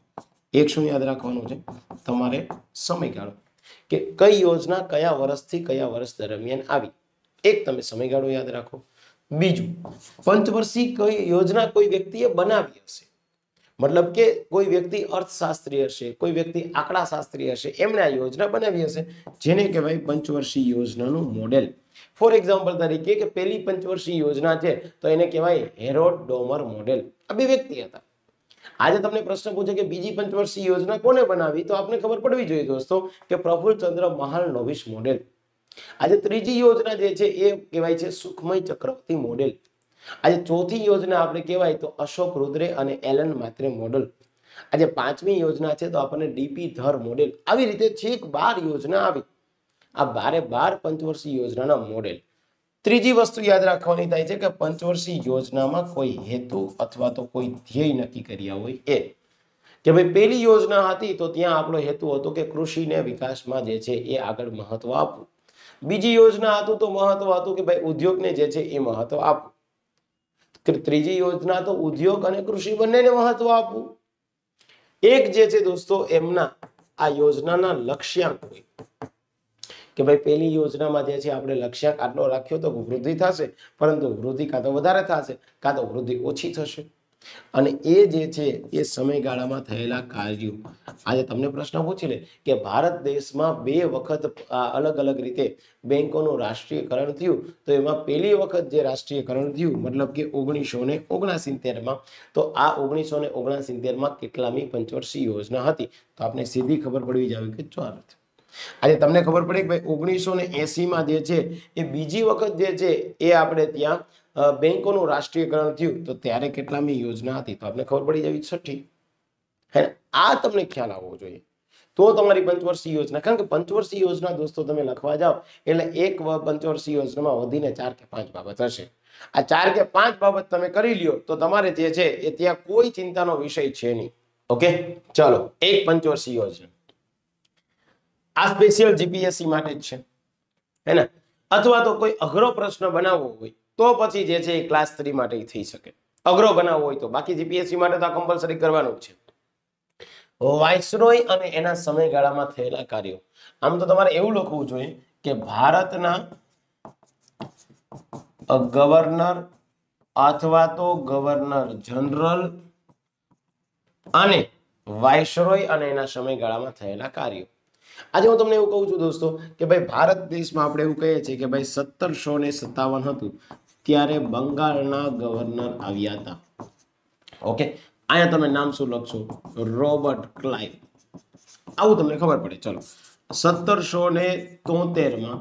S1: એક શું યાદ રાખવાનું છે તમારે સમયગાળો કે કઈ યોજના કયા વર્ષથી કયા વર્ષ દરમિયાન આવી એક તમે સમયગાળો યાદ રાખો બીજું પંચવર્ષી કઈ યોજના કોઈ વ્યક્તિએ બનાવી હશે મતલબ કે કોઈ વ્યક્તિ અર્થશાસ્ત્રી હશે કોઈ વ્યક્તિ આંકડા આંકડાશાસ્ત્રી હશે એમણે આ યોજના બનાવી હશે જેને કહેવાય પંચવર્ષીય યોજનાનું મોડેલ ફોર એક્ઝામ્પલ તરીકે કે પહેલી પંચવર્ષીય યોજના છે તો એને કહેવાય હેરોડ ડોમર મોડેલ અભિવ્યક્તિ હતા આજે તમને પ્રશ્ન પૂછે કે બીજી પંચવર્ષીય યોજના કોને બનાવી તો આપને ખબર પડવી જોઈએ દોસ્તો કે પ્રફુલચંદ્ર મહાલ નોવિશ મોડેલ આજે ત્રીજી યોજના જે છે એ કહેવાય છે સુખમય ચક્રવર્તી મોડેલ આજે ચોથી યોજના આપણે કહેવાય તો અશોક રુદ્રે અને એલન માત્રે મોડલ આજે પાંચમી યોજના છે તો આપણને ડીપી ધર મોડેલ આવી રીતે છેક બાર યોજના આવી આ બારે બાર પંચવર્ષીય યોજનાના મોડેલ ત્રીજી વસ્તુ યાદ રાખવાની થાય છે કે પંચવર્ષીય યોજનામાં કોઈ હેતુ અથવા તો કોઈ ધ્યેય નક્કી કર્યા હોય એ કે ભાઈ પેલી યોજના હતી તો ત્યાં આપણો હેતુ હતો કે કૃષિને વિકાસમાં જે છે એ આગળ મહત્વ આપવું બીજી યોજના હતું તો મહત્વ હતું કે ભાઈ ઉદ્યોગને જે છે એ મહત્વ આપવું ત્રીજી યોજના તો ઉદ્યોગ અને કૃષિ બંનેને મહત્વ આપવું એક જે છે દોસ્તો એમના આ યોજનાના લક્ષ્યાંક હોય કે ભાઈ પેલી યોજનામાં જે છે આપણે લક્ષ્યાંક આટલો રાખ્યો તો વૃદ્ધિ થશે પરંતુ વૃદ્ધિ કાં તો વધારે થશે કાં તો વૃદ્ધિ ઓછી થશે અને એ જે છે એ સમયગાળામાં થયેલા કાર્યો આજે તમને પ્રશ્ન પૂછી લે કે ભારત દેશમાં બે વખત અલગ અલગ રીતે બેન્કોનું રાષ્ટ્રીયકરણ થયું તો એમાં પહેલી વખત જે રાષ્ટ્રીયકરણ થયું મતલબ કે ઓગણીસો ને ઓગણસિત્તેરમાં તો આ ઓગણીસો ને ઓગણસિત્તેરમાં કેટલામી પંચવર્ષીય યોજના હતી તો આપણે સીધી ખબર પડવી જાવી કે ચાર આજે તમને ખબર પડે કે ભાઈ ઓગણીસો ને એસીમાં જે છે એ બીજી વખત જે છે એ આપણે ત્યાં બેન્કોનું રાષ્ટ્રીયકરણ થયું તો ત્યારે કેટલામી યોજના હતી તો આપણે ખબર પડી જવી છઠ્ઠી હે આ તમને ખ્યાલ આવવો જોઈએ તો તમારી પંચવર્ષીય યોજના કારણ કે પંચવર્ષીય યોજના દોસ્તો તમે લખવા જાઓ એટલે એક પંચવર્ષીય યોજનામાં વધીને ચાર કે પાંચ બાબત હશે આ ચાર કે પાંચ બાબત તમે કરી લ્યો તો તમારે જે છે એ ત્યાં કોઈ ચિંતાનો વિષય છે નહીં ઓકે ચાલો એક પંચવર્ષીય યોજના આ સ્પેશિયલ જીપીએસસી માટે જ છે હે ને અથવા તો કોઈ અઘરો પ્રશ્ન બનાવવો હોય તો પછી જે છે એ ક્લાસ થ્રી માટે થઈ શકે અઘરો બનાવવો હોય તો બાકી જીપીએસસી માટે તો કમ્પલસરી કરવાનું છે વાઇસરોય અને એના સમયગાળામાં થયેલા કાર્યો આમ તો તમારે એવું લખવું જોઈએ કે ભારતના ગવર્નર અથવા તો ગવર્નર જનરલ અને વાઇસરોય અને એના સમયગાળામાં થયેલા કાર્યો આજે હું તમને એવું કહું છું દોસ્તો કે ભાઈ ભારત દેશમાં આપણે એવું કહીએ છીએ કે ભાઈ સત્તરસો ને સત્તાવન હતું ત્યારે બંગાળના ગવર્નર આવ્યા હતા ઓકે અહીંયા તમે નામ શું લખશો રોબર્ટ ક્લાઇવ આવું તમને ખબર પડે ચલો સત્તરસો ને તોતેરમાં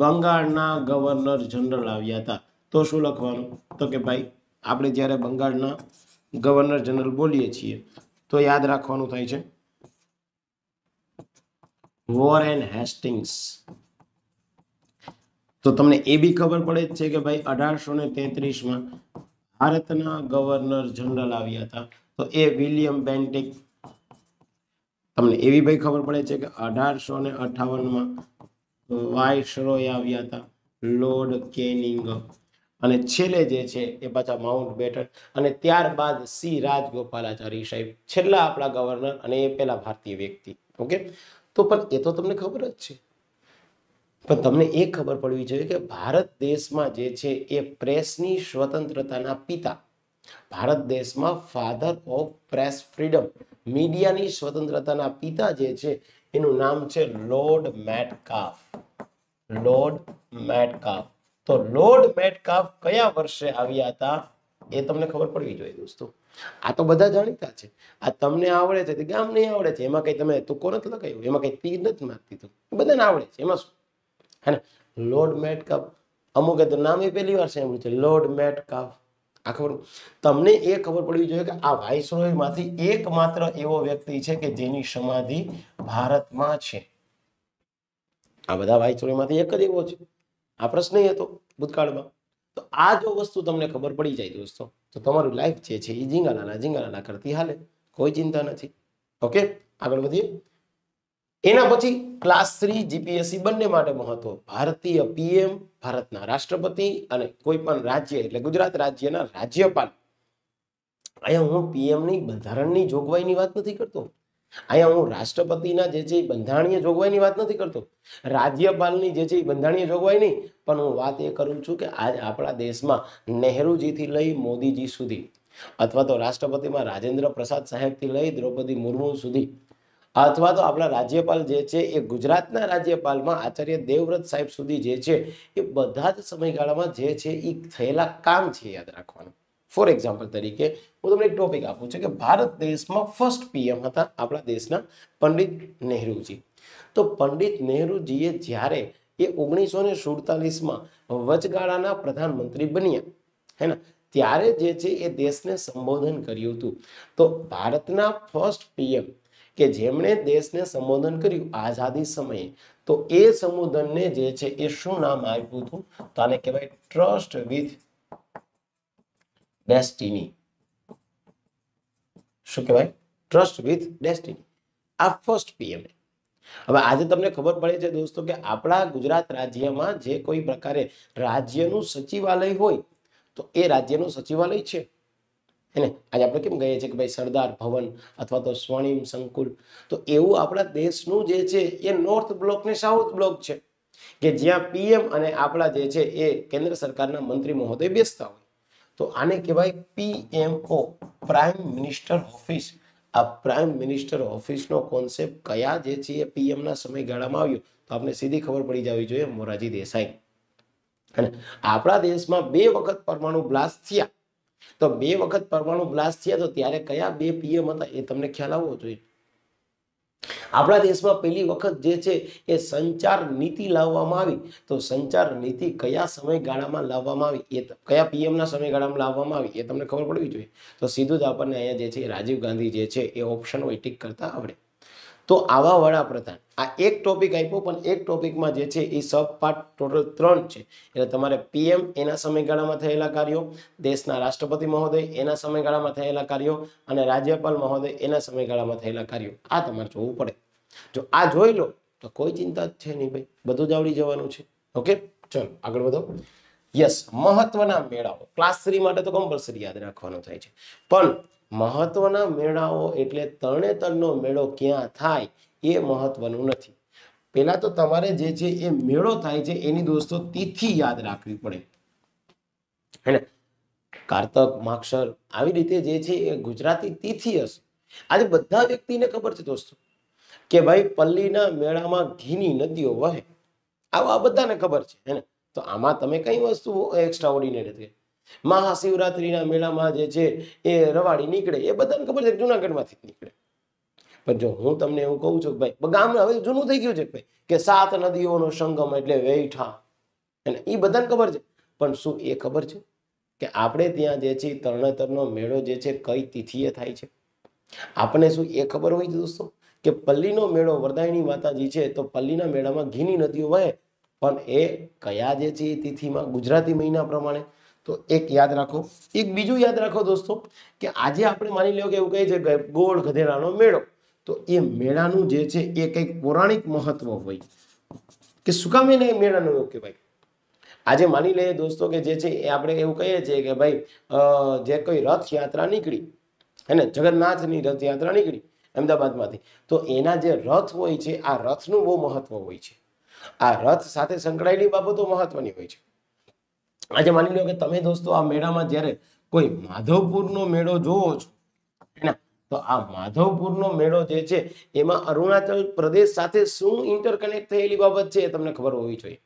S1: બંગાળના ગવર્નર જનરલ આવ્યા હતા તો શું લખવાનું તો કે ભાઈ આપણે જ્યારે બંગાળના ગવર્નર જનરલ બોલીએ છીએ તો યાદ રાખવાનું થાય છે વોરેન હેસ્ટિંગ્સ તો તમને એ બી ખબર પડે જ છે કે ભાઈ અઢારસો ને તેત્રીસમાં ભારતના ગવર્નર જનરલ આવ્યા હતા તો એ વિલિયમ બેન્ટિક તમને એવી ભાઈ ખબર પડે છે કે અઢારસો ને અઠાવનમાં વાઇસરોય આવ્યા હતા લોર્ડ કેનિંગ અને છેલ્લે જે છે એ પાછા માઉન્ટ બેટન અને ત્યારબાદ સી રાજગોપાલાચારી સાહેબ છેલ્લા આપણા ગવર્નર અને એ પહેલા ભારતીય વ્યક્તિ ઓકે તો પણ એ તો તમને ખબર જ છે પણ તમને એ ખબર પડવી જોઈએ કે ભારત દેશમાં જે છે એ પ્રેસની સ્વતંત્રતાના પિતા ભારત દેશમાં ફાધર ઓફ પ્રેસ ફ્રીડમ મીડિયાની સ્વતંત્રતાના પિતા જે છે એનું નામ છે લોર્ડ મેટકાફ લોર્ડ મેટકાફ તો લોર્ડ મેટકાફ કયા વર્ષે આવ્યા હતા એ તમને ખબર પડવી જોઈએ દોસ્તો આ તો બધા જાણીતા છે આ તમને આવડે છે કે ગામ નહીં આવડે છે એમાં કઈ તમે તુકો નથી લગાવ્યું એમાં કઈ તીર નથી મારતી તું બધાને આવડે છે એમાં શું है ना લોર્ડ મેટકફ અમુકે તો નામ એ પહેલી વાર સાંભળ્યું છે લોર્ડ મેટ મેટકફ આ ખબર તમને એ ખબર પડવી જોઈએ કે આ વાઇસરોયમાંથી એકમાત્ર એવો વ્યક્તિ છે કે જેની સમાધિ ભારતમાં છે આ બધા વાઇસરોયમાંથી એક જ એવો છે આ પ્રશ્ન હતો ભૂતકાળમાં તો આ જો વસ્તુ તમને ખબર પડી જાય દોસ્તો તો તમારું લાઈફ જે છે એ જીંગાલાના જીંગાલાના કરતી હાલે કોઈ ચિંતા નથી ઓકે આગળ વધીએ એના પછી ક્લાસ થ્રી જીપીએસસી બંને માટે મહત્વ ભારતીય પીએમ ભારતના રાષ્ટ્રપતિ અને કોઈ પણ રાજ્ય એટલે ગુજરાત રાજ્યના રાજ્યપાલ અહીંયા હું પીએમની બંધારણની જોગવાઈની વાત નથી કરતો અહીંયા હું રાષ્ટ્રપતિના જે છે બંધારણીય જોગવાઈની વાત નથી કરતો રાજ્યપાલની જે છે બંધારણીય જોગવાઈ નહીં પણ હું વાત એ કરું છું કે આજ આપણા દેશમાં નહેરુજીથી લઈ મોદીજી સુધી અથવા તો રાષ્ટ્રપતિમાં રાજેન્દ્ર પ્રસાદ સાહેબથી લઈ દ્રૌપદી મુર્મુ સુધી અથવા તો આપણા રાજ્યપાલ જે છે એ ગુજરાતના રાજ્યપાલમાં આચાર્ય દેવવ્રત સાહેબ સુધી જે છે એ બધા જ સમયગાળામાં જે છે એ થયેલા કામ છે યાદ રાખવાનું ફોર એક્ઝામ્પલ તરીકે હું તમને એક ટોપિક આપું છું કે ભારત દેશમાં ફર્સ્ટ પીએમ હતા આપણા દેશના પંડિત નહેરુજી તો પંડિત નહેરુજીએ જ્યારે એ ઓગણીસો ને સુડતાલીસમાં વચગાળાના પ્રધાનમંત્રી બન્યા હે ને ત્યારે જે છે એ દેશને સંબોધન કર્યું હતું તો ભારતના ફર્સ્ટ પીએમ કે જેમણે દેશને સંબોધન કર્યું આઝાદી સમયે તો એ સંબોધનને જે છે એ શું નામ આપ્યું હતું તો આને કહેવાય ટ્રસ્ટ વિથ ડેસ્ટિની શું કહેવાય ટ્રસ્ટ વિથ ડેસ્ટિની આ ફર્સ્ટ પીએમએ હવે આજે તમને ખબર પડે છે દોસ્તો કે આપણા ગુજરાત રાજ્યમાં જે કોઈ પ્રકારે રાજ્યનું સચિવાલય હોય તો એ રાજ્યનું સચિવાલય છે એને આજે આપણે કેમ કહીએ છીએ કે ભાઈ સરદાર ભવન અથવા તો સ્વર્ણિમ સંકુલ તો એવું આપણા દેશનું જે છે એ નોર્થ બ્લોક ને સાઉથ બ્લોક છે કે જ્યાં પીએમ અને આપણા જે છે એ કેન્દ્ર સરકારના મંત્રી મહોદય બેસતા હોય તો આને કહેવાય પીએમઓ પ્રાઇમ મિનિસ્ટર ઓફિસ આ પ્રાઇમ મિનિસ્ટર ઓફિસનો કોન્સેપ્ટ કયા જે છે એ પીએમના સમયગાળામાં આવ્યો તો આપણે સીધી ખબર પડી જવી જોઈએ મોરારજી દેસાઈ અને આપણા દેશમાં બે વખત પરમાણુ બ્લાસ્ટ થયા તો બે વખત પરમાણુ બ્લાસ્ટ થયા તો ત્યારે કયા બે પીએમ હતા એ તમને ખ્યાલ આવવો જોઈએ આપણા દેશમાં પહેલી વખત જે છે એ સંચાર નીતિ લાવવામાં આવી તો સંચાર નીતિ કયા સમયગાળામાં લાવવામાં આવી એ કયા પીએમના સમયગાળામાં લાવવામાં આવી એ તમને ખબર પડવી જોઈએ તો સીધું જ આપણને અહીંયા જે છે રાજીવ ગાંધી જે છે એ ઓપ્શન હોય ટીક કરતા આવડે તો આવા વડાપ્રધાન આ એક ટોપિક આપ્યો પણ એક ટોપિકમાં જે છે એ સબ પાર્ટ ટોટલ ત્રણ છે એટલે તમારે પીએમ એના સમયગાળામાં થયેલા કાર્યો દેશના રાષ્ટ્રપતિ મહોદય એના સમયગાળામાં થયેલા કાર્યો અને રાજ્યપાલ મહોદય એના સમયગાળામાં થયેલા કાર્યો આ તમારે જોવું પડે જો આ જોઈ લો તો કોઈ ચિંતા જ છે નહીં ભાઈ બધું જ આવડી જવાનું છે ઓકે ચલો આગળ વધો યસ મહત્વના મેળાઓ ક્લાસ થ્રી માટે તો કમ્પલસરી યાદ રાખવાનો થાય છે પણ મહત્વના મેળાઓ એટલે તરણેતરનો મેળો ક્યાં થાય એ મહત્વનું નથી પહેલાં તો તમારે જે છે એ મેળો થાય છે એની દોસ્તો તિથિ યાદ રાખવી પડે હે કારતક માક્ષર આવી રીતે જે છે એ ગુજરાતી તિથિ હશે આજે બધા વ્યક્તિને ખબર છે દોસ્તો કે ભાઈ પલ્લીના મેળામાં ઘીની નદીઓ વહે આવા આ બધાને ખબર છે હે ને તો આમાં તમે કઈ વસ્તુ એક્સ્ટ્રા ઓર્ડિનેટ હતી મહાશિવરાત્રિના મેળામાં જે છે એ રવાડી નીકળે એ બધાને ખબર છે જુનાગઢમાંથી નીકળે પણ જો હું તમને એવું કહું છું ભાઈ ગામ હવે જૂનું થઈ ગયું છે ભાઈ કે સાત નદીઓનો સંગમ એટલે વૈઠા અને એ બધાને ખબર છે પણ શું એ ખબર છે કે આપણે ત્યાં જે છે તરણેતરનો મેળો જે છે કઈ તિથિએ થાય છે આપણે શું એ ખબર હોય છે દોસ્તો કે પલ્લીનો મેળો વરદાયણી માતાજી છે તો પલ્લીના મેળામાં ઘીની નદીઓ વહે પણ એ કયા જે છે એ તિથિમાં ગુજરાતી મહિના પ્રમાણે તો એક યાદ રાખો એક બીજું યાદ રાખો દોસ્તો કે આજે આપણે માની લો કે એવું કહે છે કે ગોળ ગધેરાનો મેળો તો એ મેળાનું જે છે એ કંઈક પૌરાણિક મહત્વ હોય કે શું કામ એને મેળાનું એવું કહેવાય આજે માની લઈએ દોસ્તો કે જે છે એ આપણે એવું કહીએ છીએ કે ભાઈ જે કોઈ રથયાત્રા નીકળી હે જગન્નાથની રથયાત્રા નીકળી અમદાવાદમાંથી તો એના જે રથ હોય છે આ રથનું બહુ મહત્વ હોય છે આ રથ સાથે સંકળાયેલી બાબતો મહત્વની હોય છે આજે માની લો કે તમે દોસ્તો આ મેળામાં જ્યારે કોઈ માધવપુરનો મેળો જોવો છો તો આ માધવપુરનો મેળો જે છે એમાં અરુણાચલ પ્રદેશ સાથે શું ઇન્ટરકનેક્ટ થયેલી બાબત છે એ તમને ખબર હોવી જોઈએ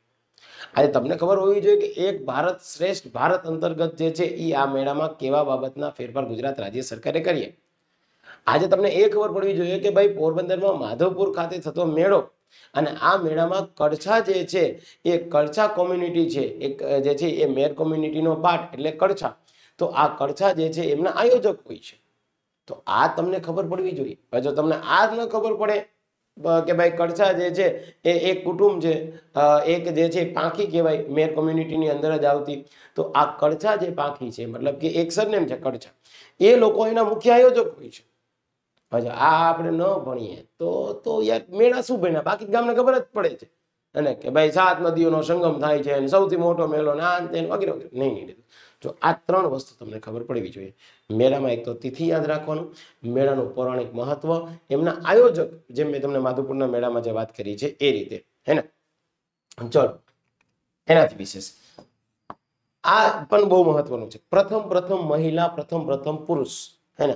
S1: આજે તમને ખબર હોવી જોઈએ કે એક ભારત શ્રેષ્ઠ ભારત અંતર્ગત જે છે એ આ મેળામાં કેવા બાબતના ફેરફાર ગુજરાત રાજ્ય સરકારે કરીએ આજે તમને એ ખબર પડવી જોઈએ કે ભાઈ પોરબંદરમાં માધવપુર ખાતે થતો મેળો અને આ મેળામાં કડછા જે છે એ કડછા કોમ્યુનિટી છે એક જે છે એ મેર કોમ્યુનિટીનો પાર્ટ એટલે કડછા તો આ કડછા જે છે એમના આયોજક હોય છે તો આ તમને ખબર પડવી જોઈએ જો તમને આ જ ન ખબર પડે કે ભાઈ કડછા જે છે એ એક કુટુંબ છે એક જે છે પાંખી કહેવાય મેર કોમ્યુનિટીની અંદર જ આવતી તો આ કડછા જે પાંખી છે મતલબ કે એક સરનેમ છે કડછા એ લોકો એના મુખ્ય આયોજક હોય છે પછી આ આપણે ન ભણીએ તો તો યાર મેળા શું ભણ્યા બાકી ગામને ખબર જ પડે છે અને કે ભાઈ સાત નદીઓનો સંગમ થાય છે સૌથી મોટો મેળો ને આ વગેરે વગેરે નહીં નહીં જો આ ત્રણ વસ્તુ તમને ખબર પડવી જોઈએ મેળામાં એક તો તિથિ યાદ રાખવાનું મેળાનું પૌરાણિક મહત્વ એમના આયોજક જેમ મેં તમને માધુપુરના મેળામાં જે વાત કરી છે એ રીતે હે ને ચલો એનાથી વિશેષ આ પણ બહુ મહત્વનું છે પ્રથમ પ્રથમ મહિલા પ્રથમ પ્રથમ પુરુષ હે ને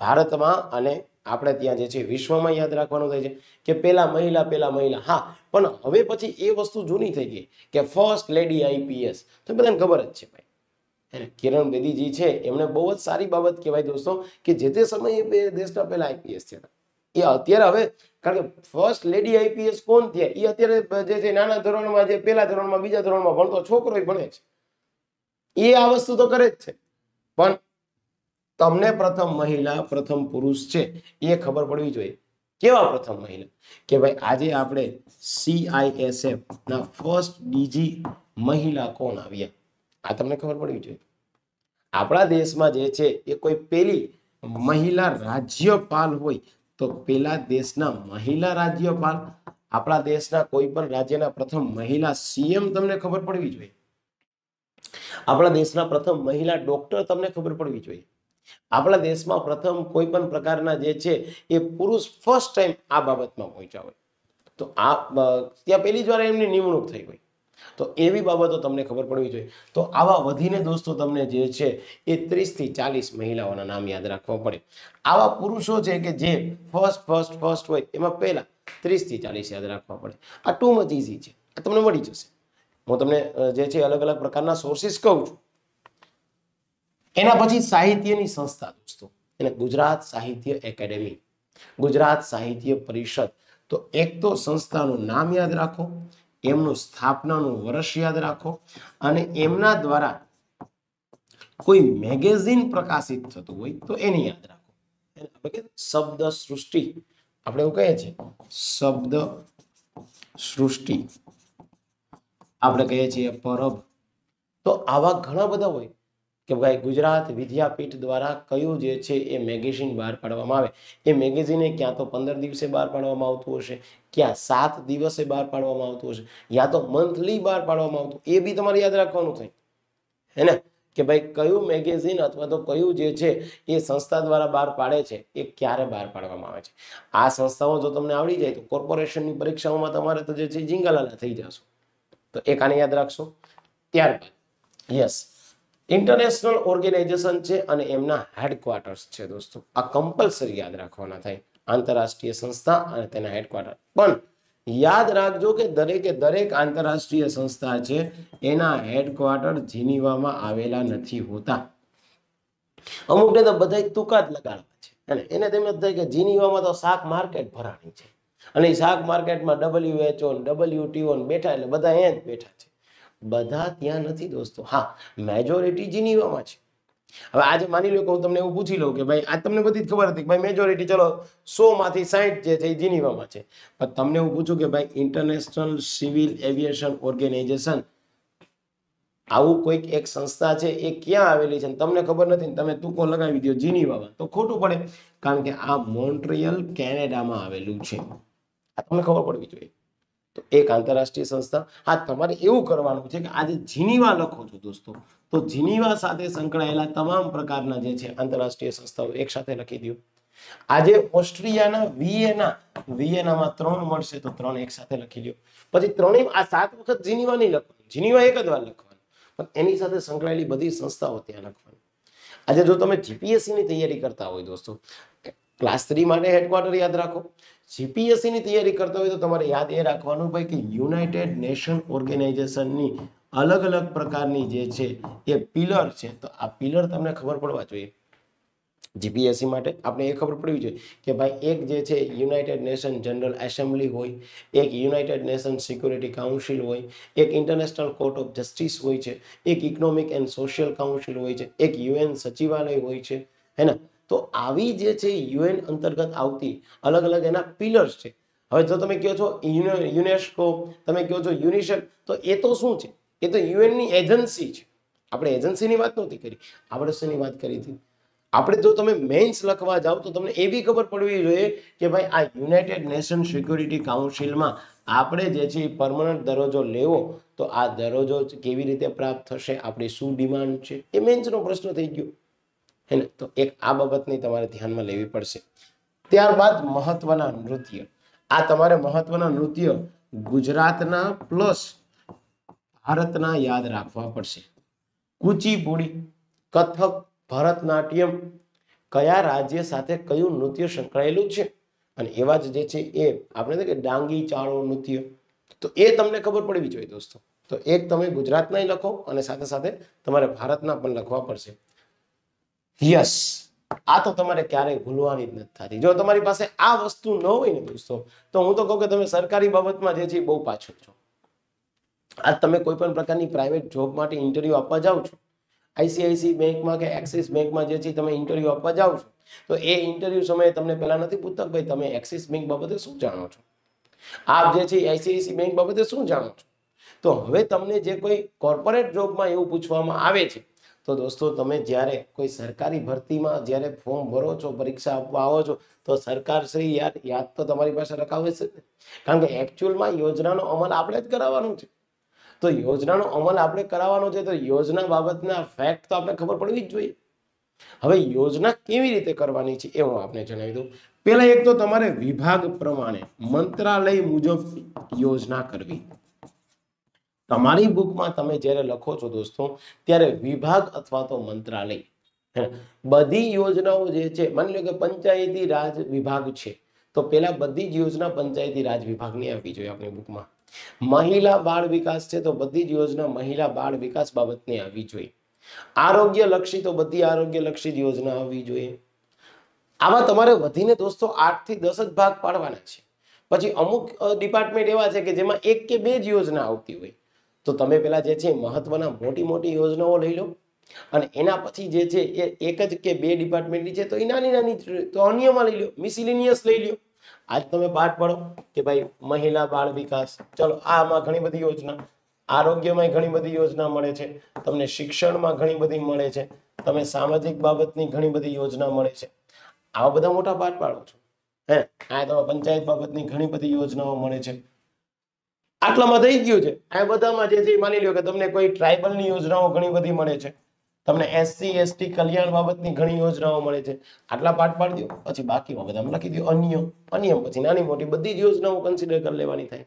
S1: ભારતમાં અને આપણે ત્યાં જે છે વિશ્વમાં યાદ રાખવાનું થાય છે કે પેલા મહિલા પેલા મહિલા હા પણ હવે પછી એ વસ્તુ જૂની થઈ ગઈ કે ફર્સ્ટ લેડી આઈપીએસ તો બધાને ખબર જ છે ભાઈ કિરણ બેદીજી છે એમણે બહુ જ સારી બાબત કહેવાય દોસ્તો કે જે તે સમયે દેશના પહેલા આઈપીએસ થયા એ અત્યારે હવે કારણ કે ફર્સ્ટ લેડી આઈપીએસ કોણ થયા એ અત્યારે જે છે નાના ધોરણમાં જે પેલા ધોરણમાં બીજા ધોરણમાં ભણતો છોકરો ભણે છે એ આ વસ્તુ તો કરે જ છે પણ તમને પ્રથમ મહિલા પ્રથમ પુરુષ છે એ ખબર પડવી જોઈએ કેવા પ્રથમ મહિલા કે ભાઈ આજે આપણે સીઆઈએસએફ ના ફર્સ્ટ બીજી મહિલા કોણ આવ્યા આ તમને ખબર પડવી જોઈએ આપણા દેશમાં જે છે એ કોઈ પેલી મહિલા રાજ્યપાલ હોય તો પેલા દેશના મહિલા રાજ્યપાલ આપણા દેશના કોઈ પણ રાજ્યના પ્રથમ મહિલા સીએમ તમને ખબર પડવી જોઈએ આપણા દેશના પ્રથમ મહિલા ડોક્ટર તમને ખબર પડવી જોઈએ આપણા દેશમાં પ્રથમ કોઈ પણ પ્રકારના જે છે એ પુરુષ ફર્સ્ટ ટાઈમ આ બાબતમાં પહોંચ્યા હોય તો આ ત્યાં પહેલી જ વાર એમની નિમણૂક થઈ હોય તો એવી બાબતો તમને ખબર પડવી જોઈએ તો આવા વધીને દોસ્તો તમને જે છે એ ત્રીસથી ચાલીસ મહિલાઓના નામ યાદ રાખવા પડે આવા પુરુષો છે કે જે ફર્સ્ટ ફર્સ્ટ ફર્સ્ટ હોય એમાં પહેલાં ત્રીસથી ચાલીસ યાદ રાખવા પડે આ ટુ મચ ઇઝી છે આ તમને મળી જશે હું તમને જે છે અલગ અલગ પ્રકારના સોર્સિસ કહું છું એના પછી સાહિત્યની સંસ્થા દોસ્તો એટલે ગુજરાત સાહિત્ય એકેડેમી ગુજરાત સાહિત્ય પરિષદ તો એક તો સંસ્થાનું નામ યાદ રાખો એમનું સ્થાપનાનું વર્ષ યાદ રાખો અને એમના દ્વારા કોઈ મેગેઝિન પ્રકાશિત થતું હોય તો એને યાદ રાખો શબ્દ સૃષ્ટિ આપણે એવું કહીએ છીએ શબ્દ સૃષ્ટિ આપણે કહીએ છીએ પરબ તો આવા ઘણા બધા હોય કે ભાઈ ગુજરાત વિદ્યાપીઠ દ્વારા કયું જે છે એ મેગેઝિન બહાર પાડવામાં આવે એ મેગેઝિને ક્યાં તો પંદર દિવસે બહાર પાડવામાં આવતું હશે ક્યાં સાત દિવસે બહાર પાડવામાં આવતું હશે યા તો મંથલી બહાર પાડવામાં આવતું એ બી તમારે યાદ રાખવાનું થાય હે ને કે ભાઈ કયું મેગેઝિન અથવા તો કયું જે છે એ સંસ્થા દ્વારા બહાર પાડે છે એ ક્યારે બહાર પાડવામાં આવે છે આ સંસ્થાઓ જો તમને આવડી જાય તો કોર્પોરેશનની પરીક્ષાઓમાં તમારે તો જે છે જીંગાલાલા થઈ જશો તો એ કાને યાદ રાખશો ત્યારબાદ યસ ઇન્ટરનેશનલ ઓર્ગેનાઇઝેશન છે અને એમના હેડક્વાર્ટર્સ છે દોસ્તો આ કમ્પલસરી યાદ રાખવાના થાય આંતરરાષ્ટ્રીય સંસ્થા અને તેના હેડક્વાર્ટર પણ યાદ રાખજો કે દરેકે દરેક આંતરરાષ્ટ્રીય સંસ્થા છે એના હેડક્વાર્ટર જીનીવામાં આવેલા નથી હોતા અમુકને તો બધા તુકા જ લગાડવા છે અને એને તેમ થાય કે જીનીવામાં તો શાક માર્કેટ ભરાણી છે અને શાક માર્કેટમાં ડબલ્યુ એચ ડબલ્યુએચઓ ડબલ્યુટીઓ બેઠા એટલે બધા એ જ બેઠા છે બધા ત્યાં નથી દોસ્તો હા મેજોરિટી જીનીવામાં છે હવે આજે માની લો કે હું તમને એવું પૂછી લઉં કે ભાઈ આ તમને બધી જ ખબર હતી ભાઈ મેજોરિટી ચલો સો માંથી સાઈઠ જે છે એ જીનીવામાં છે પણ તમને હું પૂછું કે ભાઈ ઇન્ટરનેશનલ સિવિલ એવિએશન ઓર્ગેનાઇઝેશન આવું કોઈક એક સંસ્થા છે એ ક્યાં આવેલી છે તમને ખબર નથી તમે તૂકો લગાવી દો જીનીવામાં તો ખોટું પડે કારણ કે આ મોન્ટ્રિયલ કેનેડામાં આવેલું છે આ તમને ખબર પડવી જોઈએ તો એક આંતરરાષ્ટ્રીય સંસ્થા હા તમારે એવું કરવાનું છે કે આજે જીનીવા લખો છો દોસ્તો તો જીનીવા સાથે સંકળાયેલા તમામ પ્રકારના જે છે આંતરરાષ્ટ્રીય સંસ્થાઓ એક સાથે લખી દો આજે ઓસ્ટ્રિયાના વિયેના વિયેનામાં ત્રણ મળશે તો ત્રણ એક સાથે લખી લો પછી ત્રણેય આ સાત વખત જીનીવા નહીં લખવાનું જીનીવા એક જ વાર લખવાનું પણ એની સાથે સંકળાયેલી બધી સંસ્થાઓ ત્યાં લખવાની આજે જો તમે જીપીએસસીની તૈયારી કરતા હોય દોસ્તો ક્લાસ થ્રી માટે હેડક્વાર્ટર યાદ રાખો જીપીએસસીની તૈયારી કરતા હોય તો તમારે યાદ એ રાખવાનું ભાઈ કે યુનાઇટેડ નેશન ઓર્ગેનાઇઝેશનની અલગ અલગ પ્રકારની જે છે એ પિલર છે તો આ પિલર તમને ખબર પડવા જોઈએ જીપીએસસી માટે આપણે એ ખબર પડવી જોઈએ કે ભાઈ એક જે છે યુનાઇટેડ નેશન જનરલ એસેમ્બલી હોય એક યુનાઇટેડ નેશન સિક્યુરિટી કાઉન્સિલ હોય એક ઇન્ટરનેશનલ કોર્ટ ઓફ જસ્ટિસ હોય છે એક ઇકોનોમિક એન્ડ સોશિયલ કાઉન્સિલ હોય છે એક યુએન સચિવાલય હોય છે હે ને તો આવી જે છે યુએન અંતર્ગત આવતી અલગ અલગ એના પિલર્સ છે હવે જો તમે કહો છો યુનેસ્કો તમે કહો છો યુનિસેફ તો એ તો શું છે એ તો યુએનની એજન્સી છે આપણે એજન્સીની વાત નહોતી કરી આપણે શેની વાત કરી હતી આપણે જો તમે મેન્સ લખવા જાઓ તો તમને એ બી ખબર પડવી જોઈએ કે ભાઈ આ યુનાઇટેડ નેશન સિક્યુરિટી કાઉન્સિલમાં આપણે જે છે એ પરમનન્ટ દરજ્જો લેવો તો આ દરજ્જો કેવી રીતે પ્રાપ્ત થશે આપણી શું ડિમાન્ડ છે એ મેન્સનો પ્રશ્ન થઈ ગયો ને તો એક આ બાબતની તમારે ધ્યાનમાં લેવી પડશે ત્યારબાદ મહત્વના નૃત્ય આ તમારે મહત્વના નૃત્ય ગુજરાતના પ્લસ ભારતના યાદ રાખવા પડશે કુચીપુડી કથક ભરતનાટ્યમ કયા રાજ્ય સાથે કયું નૃત્ય સંકળાયેલું છે અને એવા જ જે છે એ આપણે કે ડાંગી ચાળો નૃત્ય તો એ તમને ખબર પડવી જોઈએ દોસ્તો તો એક તમે ગુજરાતના લખો અને સાથે સાથે તમારે ભારતના પણ લખવા પડશે યસ આ તો તમારે ક્યારેય ભૂલવાની જ નથી થતી જો તમારી પાસે આ વસ્તુ ન હોય ને દોસ્તો તો હું તો કહું કે તમે સરકારી બાબતમાં જે છે બહુ પાછળ છો આ તમે કોઈ પણ પ્રકારની પ્રાઇવેટ જોબ માટે ઇન્ટરવ્યૂ આપવા જાઓ છો આઈસીઆઈસી બેંકમાં કે એક્સિસ બેંકમાં જે છે તમે ઇન્ટરવ્યૂ આપવા જાઓ છો તો એ ઇન્ટરવ્યૂ સમયે તમને પહેલા નથી પૂછતા ભાઈ તમે એક્સિસ બેંક બાબતે શું જાણો છો આપ જે છે આઈસીઆઈસી બેંક બાબતે શું જાણો છો તો હવે તમને જે કોઈ કોર્પોરેટ જોબમાં એવું પૂછવામાં આવે છે તો દોસ્તો તમે જ્યારે કોઈ સરકારી ભરતીમાં જ્યારે ફોર્મ ભરો છો પરીક્ષા આપવા આવો છો તો સરકાર શ્રી યાદ યાદ તો તમારી પાસે રખાવે છે કારણ કે એકચ્યુઅલમાં યોજનાનો અમલ આપણે જ કરાવવાનો છે તો યોજનાનો અમલ આપણે કરાવવાનો છે તો યોજના બાબતના ફેક્ટ તો આપણે ખબર પડવી જ જોઈએ હવે યોજના કેવી રીતે કરવાની છે એ હું આપને જણાવી દઉં પહેલા એક તો તમારે વિભાગ પ્રમાણે મંત્રાલય મુજબ યોજના કરવી તમારી બુકમાં તમે જ્યારે લખો છો દોસ્તો ત્યારે વિભાગ અથવા તો મંત્રાલય બધી યોજનાઓ જે છે માની લો કે પંચાયતી રાજ વિભાગ છે તો પહેલા બધી જ યોજના પંચાયતી રાજ વિભાગની આવવી જોઈએ આપણી બુકમાં મહિલા બાળ વિકાસ છે તો બધી જ યોજના મહિલા બાળ વિકાસ બાબતની આવવી જોઈએ આરોગ્ય લક્ષી તો બધી આરોગ્ય લક્ષી યોજના આવવી જોઈએ આમાં તમારે વધીને દોસ્તો આઠ થી દસ જ ભાગ પાડવાના છે પછી અમુક ડિપાર્ટમેન્ટ એવા છે કે જેમાં એક કે બે જ યોજના આવતી હોય તો તમે પેલા જે છે મહત્વના મોટી મોટી યોજનાઓ લઈ લો અને એના પછી જે છે એ એક જ કે બે ડિપાર્ટમેન્ટની છે તો એ નાની નાની તો અન્યમાં લઈ લો મિસિલિનિયસ લઈ લો આજ તમે પાઠ પડો કે ભાઈ મહિલા બાળ વિકાસ ચલો આમાં ઘણી બધી યોજના આરોગ્યમાં ઘણી બધી યોજના મળે છે તમને શિક્ષણમાં ઘણી બધી મળે છે તમે સામાજિક બાબતની ઘણી બધી યોજના મળે છે આવા બધા મોટા પાઠ પાડો છો હે આ તમે પંચાયત બાબતની ઘણી બધી યોજનાઓ મળે છે આટલામાં થઈ ગયું છે આ બધામાં જે છે માની લો કે તમને કોઈ ટ્રાઇબલની યોજનાઓ ઘણી બધી મળે છે તમને એસસી એસટી કલ્યાણ બાબતની ઘણી યોજનાઓ મળે છે આટલા પાઠ પાડી પછી બાકીમાં બધામાં લખી દો અન્ય અન્ય પછી નાની મોટી બધી જ યોજનાઓ કન્સિડર કરી લેવાની થાય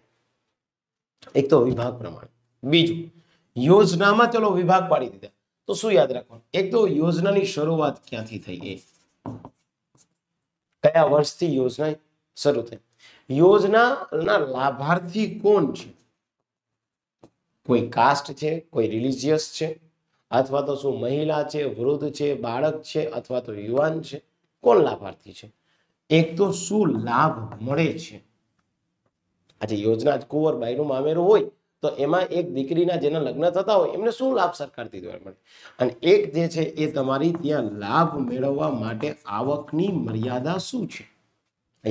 S1: એક તો વિભાગ પ્રમાણે બીજું યોજનામાં ચલો વિભાગ પાડી દીધા તો શું યાદ રાખવાનું એક તો યોજનાની શરૂઆત ક્યાંથી થઈ એ કયા વર્ષથી યોજના શરૂ થઈ યોજનાના લાભાર્થી કોણ છે કોઈ કાસ્ટ છે કોઈ રિલિજિયસ છે અથવા તો શું મહિલા છે વૃદ્ધ છે બાળક છે અથવા તો યુવાન છે કોણ લાભાર્થી છે એક તો શું લાભ મળે છે આજે યોજના કુંવર બાઈનું મામેરું હોય તો એમાં એક દીકરીના જેના લગ્ન થતા હોય એમને શું લાભ સરકારથી દ્વારા મળે અને એક જે છે એ તમારી ત્યાં લાભ મેળવવા માટે આવકની મર્યાદા શું છે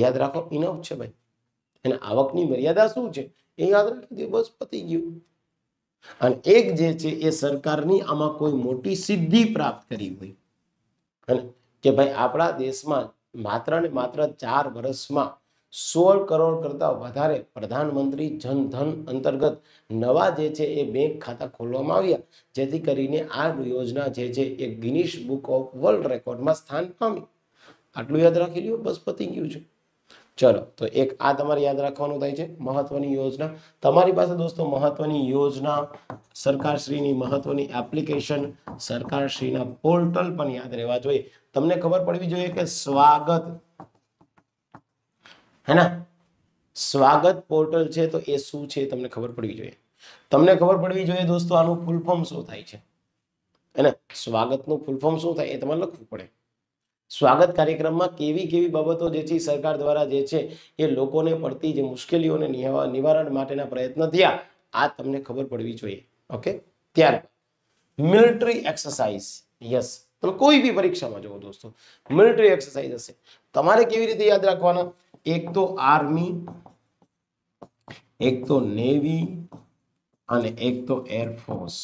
S1: યાદ રાખો ઇનફ છે ભાઈ એને આવકની મર્યાદા શું છે એ યાદ રાખી દે બસ પતી ગયું અને એક જે છે એ સરકારની આમાં કોઈ મોટી સિદ્ધિ પ્રાપ્ત કરી હોય અને કે ભાઈ આપણા દેશમાં માત્ર ને માત્ર ચાર વર્ષમાં સોળ કરોડ કરતા વધારે પ્રધાનમંત્રી જનધન અંતર્ગત નવા જે છે એ બેંક ખાતા ખોલવામાં આવ્યા જેથી કરીને આ યોજના જે છે એ ગિનિશ બુક ઓફ વર્લ્ડ રેકોર્ડમાં સ્થાન પામી આટલું યાદ રાખી લ્યો બસ પતી ગયું છે ચલો તો એક આ તમારે યાદ રાખવાનું થાય છે મહત્વની યોજના તમારી પાસે દોસ્તો મહત્વની યોજના સરકારશ્રીની મહત્વની એપ્લિકેશન સરકારશ્રીના પોર્ટલ પણ યાદ રહેવા જોઈએ તમને ખબર પડવી જોઈએ કે સ્વાગત હે ના સ્વાગત પોર્ટલ છે તો એ શું છે તમને ખબર પડવી જોઈએ તમને ખબર પડવી જોઈએ દોસ્તો આનું ફૂલ ફોર્મ શું થાય છે હે ને સ્વાગતનું ફૂલ ફોર્મ શું થાય એ તમારે લખવું પડે સ્વાગત કાર્યક્રમમાં કેવી કેવી બાબતો જે છે સરકાર દ્વારા જે છે એ લોકોને પડતી જે મુશ્કેલીઓને નિવારણ માટેના પ્રયત્ન થયા આ તમને ખબર પડવી જોઈએ ઓકે ત્યારબાદ મિલિટરી એક્સરસાઇઝ યસ તમે કોઈ બી પરીક્ષામાં જુઓ દોસ્તો મિલિટરી એક્સરસાઇઝ હશે તમારે કેવી રીતે યાદ રાખવાના એક તો આર્મી એક તો નેવી અને એક તો એરફોર્સ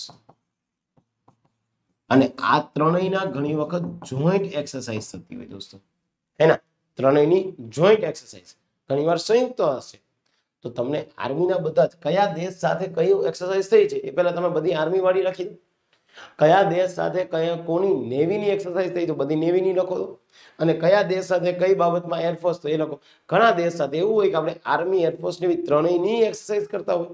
S1: અને આ ત્રણેયના ઘણી વખત જોઈન્ટ એક્સરસાઇઝ થતી હોય દોસ્તો હે ને ત્રણેયની જોઈન્ટ એક્સરસાઇઝ ઘણી વાર સંયુક્ત હશે તો તમને આર્મીના બધા જ કયા દેશ સાથે કયું એક્સરસાઇઝ થઈ છે એ પહેલા તમે બધી આર્મી વાળી લખી દો કયા દેશ સાથે કયા કોની નેવીની એક્સરસાઇઝ થઈ તો બધી નેવીની લખો દો અને કયા દેશ સાથે કઈ બાબતમાં એરફોર્સ તો એ લખો ઘણા દેશ સાથે એવું હોય કે આપણે આર્મી એરફોર્સ ત્રણેયની એક્સરસાઇઝ કરતા હોય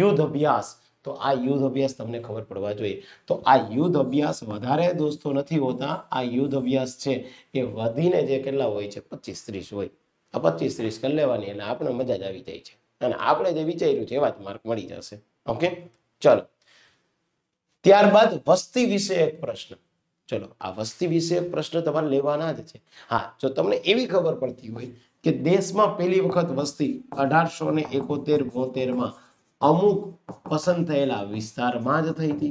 S1: યુદ્ધ અભ્યાસ તો આ યુદ્ધ અભ્યાસ તમને ખબર પડવા જોઈએ તો આ યુદ્ધ અભ્યાસ વધારે દોસ્તો નથી હોતા આ યુદ્ધ અભ્યાસ છે એ વધીને જે કેટલા હોય છે પચીસ ત્રીસ હોય આ પચીસ ત્રીસ કરી લેવાની અને આપણે મજા જ આવી જાય છે અને આપણે જે વિચાર્યું છે એવા જ માર્ક મળી જશે ઓકે ચલો ત્યારબાદ વસ્તી વિશે એક પ્રશ્ન ચલો આ વસ્તી વિશે પ્રશ્ન તમારે લેવાના જ છે હા જો તમને એવી ખબર પડતી હોય કે દેશમાં પહેલી વખત વસ્તી અઢારસો ને એકોતેર બોતેર માં અમુક પસંદ થયેલા વિસ્તારમાં જ થઈ હતી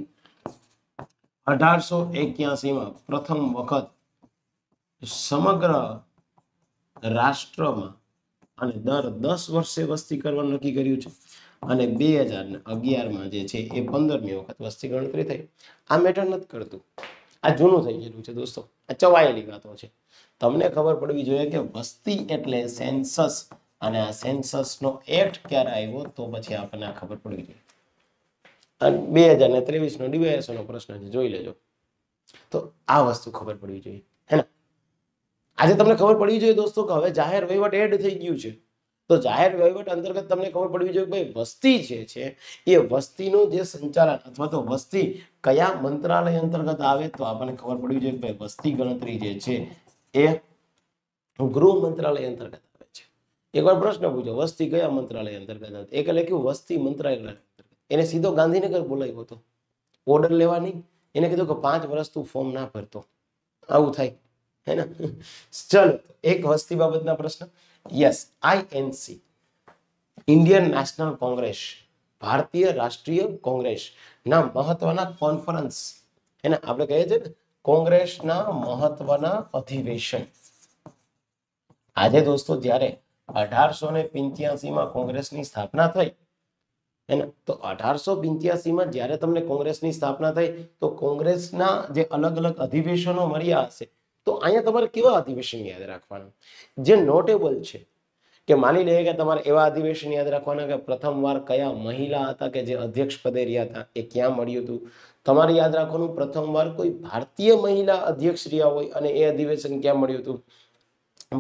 S1: અઢારસો એક્યાસીમાં પ્રથમ વખત સમગ્ર રાષ્ટ્રમાં અને દર દસ વર્ષે વસ્તી કરવાનું નક્કી કર્યું છે અને બે હજાર અગિયારમાં જે છે એ પંદરમી વખત વસ્તી ગણતરી થઈ આ મેટર નથી કરતું આ જૂનું થઈ ગયેલું છે દોસ્તો આ ચવાયેલી વાતો છે તમને ખબર પડવી જોઈએ કે વસ્તી એટલે સેન્સસ અને આ સેન્સસનો એક્ટ ક્યારે આવ્યો તો પછી આપણને આ ખબર પડવી જોઈએ અને બે હજાર ને ત્રેવીસનો ડીવાયએસઓનો પ્રશ્ન છે જોઈ લેજો તો આ વસ્તુ ખબર પડવી જોઈએ હે ને આજે તમને ખબર પડવી જોઈએ દોસ્તો કે હવે જાહેર વહીવટ એડ થઈ ગયું છે તો જાહેર વહીવટ અંતર્ગત તમને ખબર પડવી જોઈએ ભાઈ વસ્તી જે છે એ વસ્તીનું જે સંચાલન અથવા તો વસ્તી કયા મંત્રાલય અંતર્ગત આવે તો આપણને ખબર પડવી જોઈએ ભાઈ વસ્તી ગણતરી જે છે એ ગૃહ મંત્રાલય અંતર્ગત એકવાર પ્રશ્ન પૂછો વસ્તી કયા મંત્રાલય અંતર્ગત હતી એક લખ્યું વસ્તી મંત્રાલય એને સીધો ગાંધીનગર બોલાવ્યો હતો ઓર્ડર લેવા એને કીધું કે પાંચ વર્ષ તું ફોર્મ ના ભરતો આવું થાય હે ને ચલો એક વસ્તી બાબતના પ્રશ્ન yes INC Indian National Congress ભારતીય રાષ્ટ્રીય કોંગ્રેસ ના મહત્વના કોન્ફરન્સ એને આપણે કહીએ છીએ ને કોંગ્રેસના મહત્વના અધિવેશન આજે દોસ્તો જ્યારે અઢારસો ને પિંત્યાસીમાં કોંગ્રેસની સ્થાપના થઈ એને તો અઢારસો પિંત્યાસીમાં જ્યારે તમને કોંગ્રેસની સ્થાપના થઈ તો કોંગ્રેસના જે અલગ અલગ અધિવેશનો મળ્યા હશે તો અહીંયા તમારે કેવા અધિવેશન યાદ રાખવાના જે નોટેબલ છે કે માની લઈએ કે તમારે એવા અધિવેશન યાદ રાખવાના કે પ્રથમવાર કયા મહિલા હતા કે જે અધ્યક્ષ પદે રહ્યા હતા એ ક્યાં મળ્યું હતું તમારે યાદ રાખવાનું પ્રથમવાર કોઈ ભારતીય મહિલા અધ્યક્ષ રહ્યા હોય અને એ અધિવેશન ક્યાં મળ્યું હતું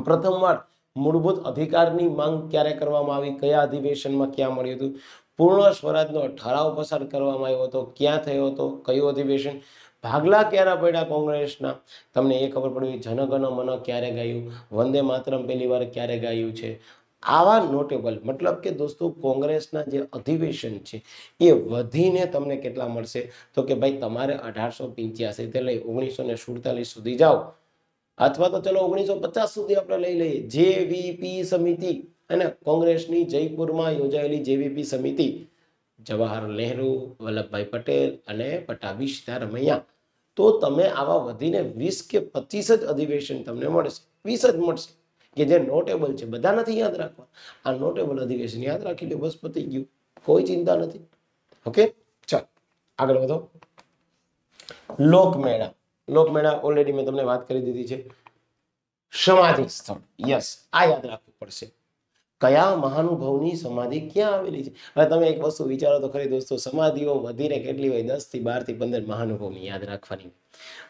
S1: પ્રથમવાર મૂળભૂત અધિકારની માંગ ક્યારે કરવામાં આવી કયા અધિવેશનમાં ક્યાં મળ્યું હતું પૂર્ણ સ્વરાજનો ઠરાવ પસાર કરવામાં આવ્યો હતો ક્યાં થયો હતો કયું અધિવેશન ભાગલા ક્યારે પડ્યા કોંગ્રેસના તમને એ ખબર પડવી જનગણ મન ક્યારે ગાયું વંદે માતરમ પહેલી વાર ક્યારે ગાયું છે આવા નોટેબલ મતલબ કે દોસ્તો કોંગ્રેસના જે અધિવેશન છે એ વધીને તમને કેટલા મળશે તો કે ભાઈ તમારે અઢારસો પિંચ્યાસીથી લઈ ઓગણીસો ને સુડતાલીસ સુધી જાઓ અથવા તો ચલો ઓગણીસો પચાસ સુધી આપણે લઈ લઈએ જેવીપી સમિતિ અને કોંગ્રેસની જયપુરમાં યોજાયેલી જેવીપી સમિતિ જવાહરલાલ નહેરુ વલ્લભભાઈ પટેલ અને પટાભી સીતારમૈયા તો તમે આવા વધીને વીસ કે પચીસ જ અધિવેશન તમને મળશે વીસ જ મળશે કે જે નોટેબલ છે બધા નથી યાદ રાખવા આ નોટેબલ અધિવેશન યાદ રાખી લો બસ પતી ગયું કોઈ ચિંતા નથી ઓકે ચાલ આગળ વધો લોકમેળા લોકમેળા ઓલરેડી મેં તમને વાત કરી દીધી છે સમાધિ સ્થળ યસ આ યાદ રાખવું પડશે કયા મહાનુભાવની સમાધિ ક્યાં આવેલી છે હવે તમે એક વસ્તુ વિચારો તો ખરી દોસ્તો સમાધિઓ વધીને કેટલી હોય દસ થી બાર થી પંદર મહાનુભવની યાદ રાખવાની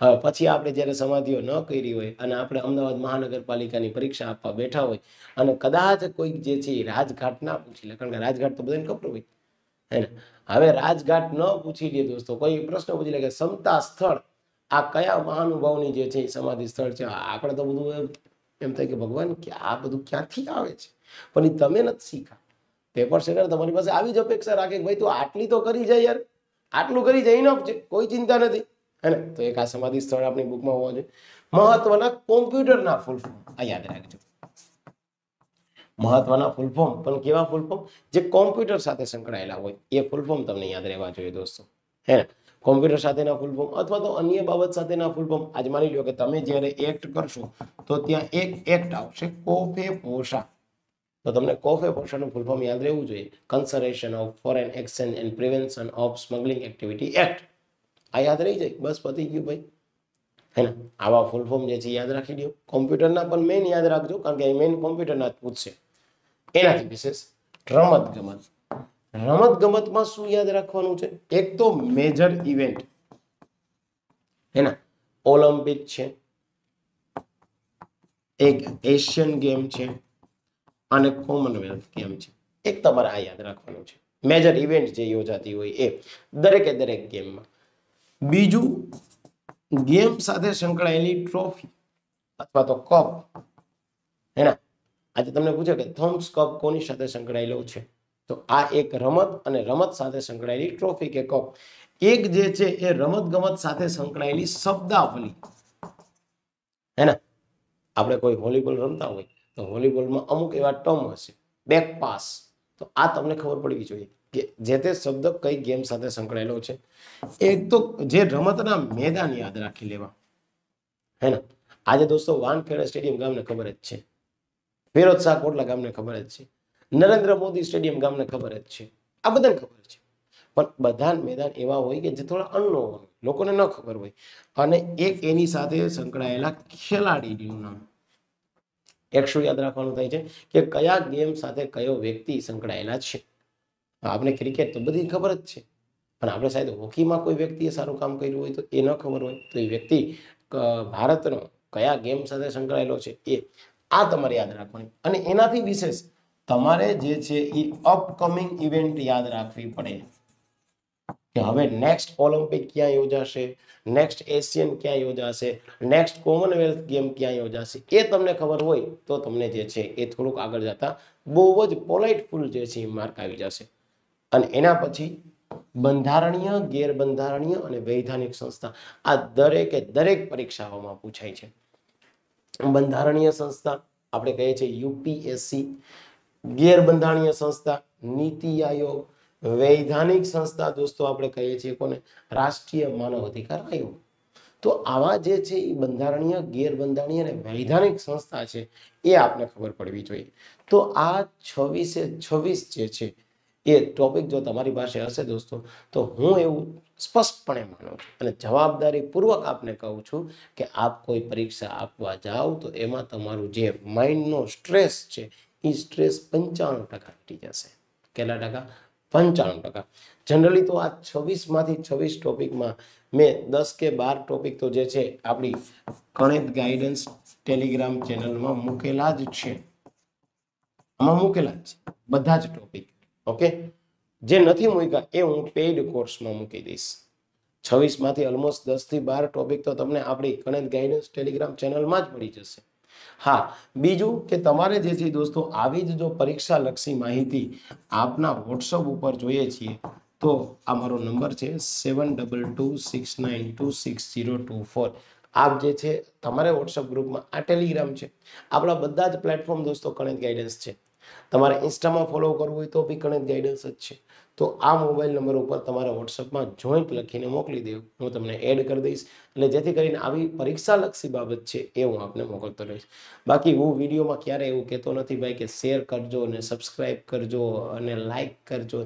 S1: હવે પછી આપણે જ્યારે સમાધિઓ ન કરી હોય અને આપણે અમદાવાદ મહાનગરપાલિકાની પરીક્ષા આપવા બેઠા હોય અને કદાચ કોઈક જે છે રાજઘાટ ના પૂછી લે કારણ કે રાજઘાટ તો બધાને ખબર હોય હે ને હવે રાજઘાટ ન પૂછી લે દોસ્તો કોઈ પ્રશ્ન પૂછી લે કે સમતા સ્થળ આ કયા મહાનુભાવની જે છે એ સમાધિ સ્થળ છે આપણે તો બધું એમ થાય કે ભગવાન કે આ બધું ક્યાંથી આવે છે પણ એ તમે નથી શીખા પેપર શેખર તમારી પાસે આવી જ અપેક્ષા રાખે ભાઈ તું આટલી તો કરી જાય યાર આટલું કરી જાય ઇનફ છે કોઈ ચિંતા નથી હે તો એક આ સમાધિ સ્થળ આપણી બુકમાં હોવા જોઈએ મહત્વના કોમ્પ્યુટરના ફૂલ ફોર્મ આ યાદ રાખજો મહત્વના ફૂલ ફોર્મ પણ કેવા ફૂલ ફોર્મ જે કોમ્પ્યુટર સાથે સંકળાયેલા હોય એ ફૂલ ફોર્મ તમને યાદ રહેવા જોઈએ દોસ્તો હે ને કોમ્પ્યુટર સાથેના ફૂલ ફોર્મ અથવા તો અન્ય બાબત સાથેના ફૂલ ફોર્મ આજ માની લો કે તમે જ્યારે એક્ટ કરશો તો ત્યાં એક એક્ટ આવશે કોફે પોષા તો તમને કોફે પોષાનું ફૂલ ફોર્મ યાદ રહેવું જોઈએ conservation of foreign exchange and prevention of smuggling activity act આ યાદ રહી જાય બસ પતી ગયું ભાઈ હે ને આવા ફૂલ ફોર્મ જે છે યાદ રાખી દો કોમ્પ્યુટરના પણ મેઇન યાદ રાખજો કારણ કે મેઇન કોમ્પ્યુટરના જ પૂછશે એનાથી વિશેષ રમત ગમત રમત ગમતમાં શું યાદ રાખવાનું છે એક તો મેજર ઇવેન્ટ હે ઓલિમ્પિક છે એક એશિયન ગેમ છે અને કોમનવેલ્થ ગેમ છે એક તમારે આ યાદ રાખવાનું છે મેજર ઇવેન્ટ જે યોજાતી હોય એ દરેકે દરેક ગેમમાં બીજું ગેમ સાથે સંકળાયેલી ટ્રોફી અથવા તો કપ હે ને આજે તમને પૂછે કે થોમ્સ કપ કોની સાથે સંકળાયેલો છે તો આ એક રમત અને રમત સાથે સંકળાયેલી ટ્રોફી કે કપ એક જે છે એ રમત ગમત સાથે સંકળાયેલી શબ્દાવલી હે ને આપણે કોઈ વોલીબોલ રમતા હોય તો વોલીબોલમાં અમુક એવા ટર્મ હશે બેક પાસ તો આ તમને ખબર પડવી જોઈએ કે જે તે શબ્દ કઈ ગેમ સાથે સંકળાયેલો છે એક તો જે રમતના મેદાન યાદ રાખી લેવા હે ને આજે દોસ્તો વાનખેડા સ્ટેડિયમ ગામને ખબર જ છે ફિરોજ શાહ કોટલા ગામને ખબર જ છે નરેન્દ્ર મોદી સ્ટેડિયમ ગામને ખબર જ છે આ બધાને ખબર છે પણ બધા મેદાન એવા હોય કે જે થોડા અન્નો હોય લોકોને ન ખબર હોય અને એક એની સાથે સંકળાયેલા ખેલાડીનું નામ એક શું યાદ રાખવાનું થાય છે કે કયા ગેમ સાથે કયો વ્યક્તિ સંકળાયેલા છે આપણે ક્રિકેટ તો બધી ખબર જ છે પણ આપણે સાહેબ હોકીમાં કોઈ વ્યક્તિએ સારું કામ કર્યું હોય તો એ ન ખબર હોય તો એ વ્યક્તિ ભારતનો કયા ગેમ સાથે સંકળાયેલો છે એ આ તમારે યાદ રાખવાની અને એનાથી વિશેષ તમારે જે છે એ અપકમિંગ ઇવેન્ટ યાદ રાખવી પડે કે હવે નેક્સ્ટ ઓલિમ્પિક ક્યાં યોજાશે નેક્સ્ટ એશિયન ક્યાં યોજાશે નેક્સ્ટ કોમનવેલ્થ ગેમ ક્યાં યોજાશે એ તમને ખબર હોય તો તમને જે છે એ થોડુંક આગળ જતા બહુ જ પોલાઇટફુલ જે છે એ માર્ક આવી જશે અને એના પછી બંધારણીય ગેરબંધારણીય અને વૈધાનિક સંસ્થા આ દરેકે દરેક પરીક્ષાઓમાં પૂછાય છે બંધારણીય સંસ્થા આપણે કહીએ છીએ યુપીએસસી ગેરબંધાણીય સંસ્થા નીતિ આયોગ વૈધાનિક સંસ્થા દોસ્તો આપણે કહીએ છીએ કોને રાષ્ટ્રીય માનવ અધિકાર આયોગ તો આવા જે છે એ બંધારણીય ગેરબંધારણીય અને વૈધાનિક સંસ્થા છે એ આપને ખબર પડવી જોઈએ તો આ છવ્વીસે છવ્વીસ જે છે એ ટોપિક જો તમારી પાસે હશે દોસ્તો તો હું એવું સ્પષ્ટપણે માનું છું અને પૂર્વક આપને કહું છું કે આપ કોઈ પરીક્ષા આપવા જાઓ તો એમાં તમારું જે માઇન્ડનો સ્ટ્રેસ છે એ સ્ટ્રેસ પંચાણું ટકા ઘટી જશે કેટલા ટકા પંચાણું ટકા જનરલી તો આ છવ્વીસમાંથી છવ્વીસ ટોપિકમાં મેં દસ કે બાર ટોપિક તો જે છે આપણી ગણિત ગાઈડન્સ ટેલિગ્રામ ચેનલમાં મૂકેલા જ છે આમાં મૂકેલા જ છે બધા જ ટોપિક ઓકે જે નથી મૂક્યા એ હું પેઈડ કોર્સમાં મૂકી દઈશ છવ્વીસમાંથી ઓલમોસ્ટ દસથી બાર ટોપિક તો તમને આપણી ગણિત ગાઈડન્સ ટેલિગ્રામ ચેનલમાં જ મળી જશે હા બીજું કે તમારે જેથી દોસ્તો આવી જ જો પરીક્ષાલક્ષી માહિતી આપના વોટ્સઅપ ઉપર જોઈએ છીએ તો આ મારો નંબર છે seven double two six nine two six zero two four આપ જે છે તમારે વોટ્સઅપ ગ્રુપમાં આ ટેલિગ્રામ છે આપણા બધા જ પ્લેટફોર્મ દોસ્તો કણિત ગાઈડન્સ છે તમારે ઇન્સ્ટામાં ફોલો કરવું હોય તો બી કણિત ગાઈડન્સ જ છે તો આ મોબાઈલ નંબર ઉપર તમારા વોટ્સઅપમાં જોઈન્ટ લખીને મોકલી દેવું હું તમને એડ કરી દઈશ એટલે જેથી કરીને આવી પરીક્ષાલક્ષી બાબત છે એ હું આપને મોકલતો રહીશ બાકી હું વિડીયોમાં ક્યારે એવું કહેતો નથી ભાઈ કે શેર કરજો અને સબસ્ક્રાઈબ કરજો અને લાઇક કરજો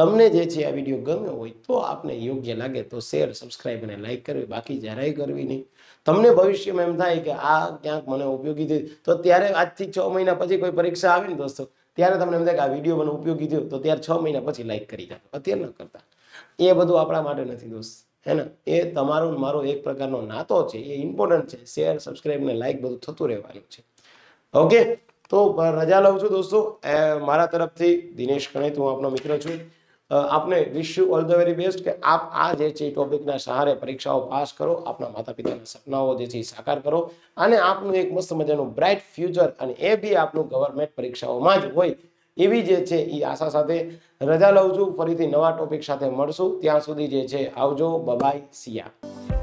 S1: તમને જે છે આ વિડીયો ગમ્યો હોય તો આપને યોગ્ય લાગે તો શેર સબસ્ક્રાઈબ અને લાઇક કરવી બાકી જરાય કરવી નહીં તમને ભવિષ્યમાં એમ થાય કે આ ક્યાંક મને ઉપયોગી થઈ તો ત્યારે આજથી છ મહિના પછી કોઈ પરીક્ષા આવે ને દોસ્તો ત્યારે તમને એમ થાય કે આ વિડીયો મને ઉપયોગી થયો તો ત્યારે છ મહિના પછી લાઈક કરી જાય અત્યારે ન કરતા એ બધું આપણા માટે નથી દોસ્ત હે ને એ તમારો મારો એક પ્રકારનો નાતો છે એ ઇમ્પોર્ટન્ટ છે શેર સબસ્ક્રાઈબ ને લાઈક બધું થતું રહેવાનું છે ઓકે તો રજા લઉં છું દોસ્તો મારા તરફથી દિનેશ કણેત હું આપનો મિત્ર છું આપને wish you all the very best કે આપ આ જે છે ટોપિકના સહારે પરીક્ષાઓ પાસ કરો આપના માતા પિતાના સપનાઓ જે છે સાકાર કરો અને આપનું એક મસ્ત મજાનું બ્રાઇટ ફ્યુચર અને એ બી આપનું ગવર્મેન્ટ પરીક્ષાઓમાં જ હોય એવી જે છે એ આશા સાથે રજા લઉં છું ફરીથી નવા ટોપિક સાથે મળશું ત્યાં સુધી જે છે આવજો બબાય સિયા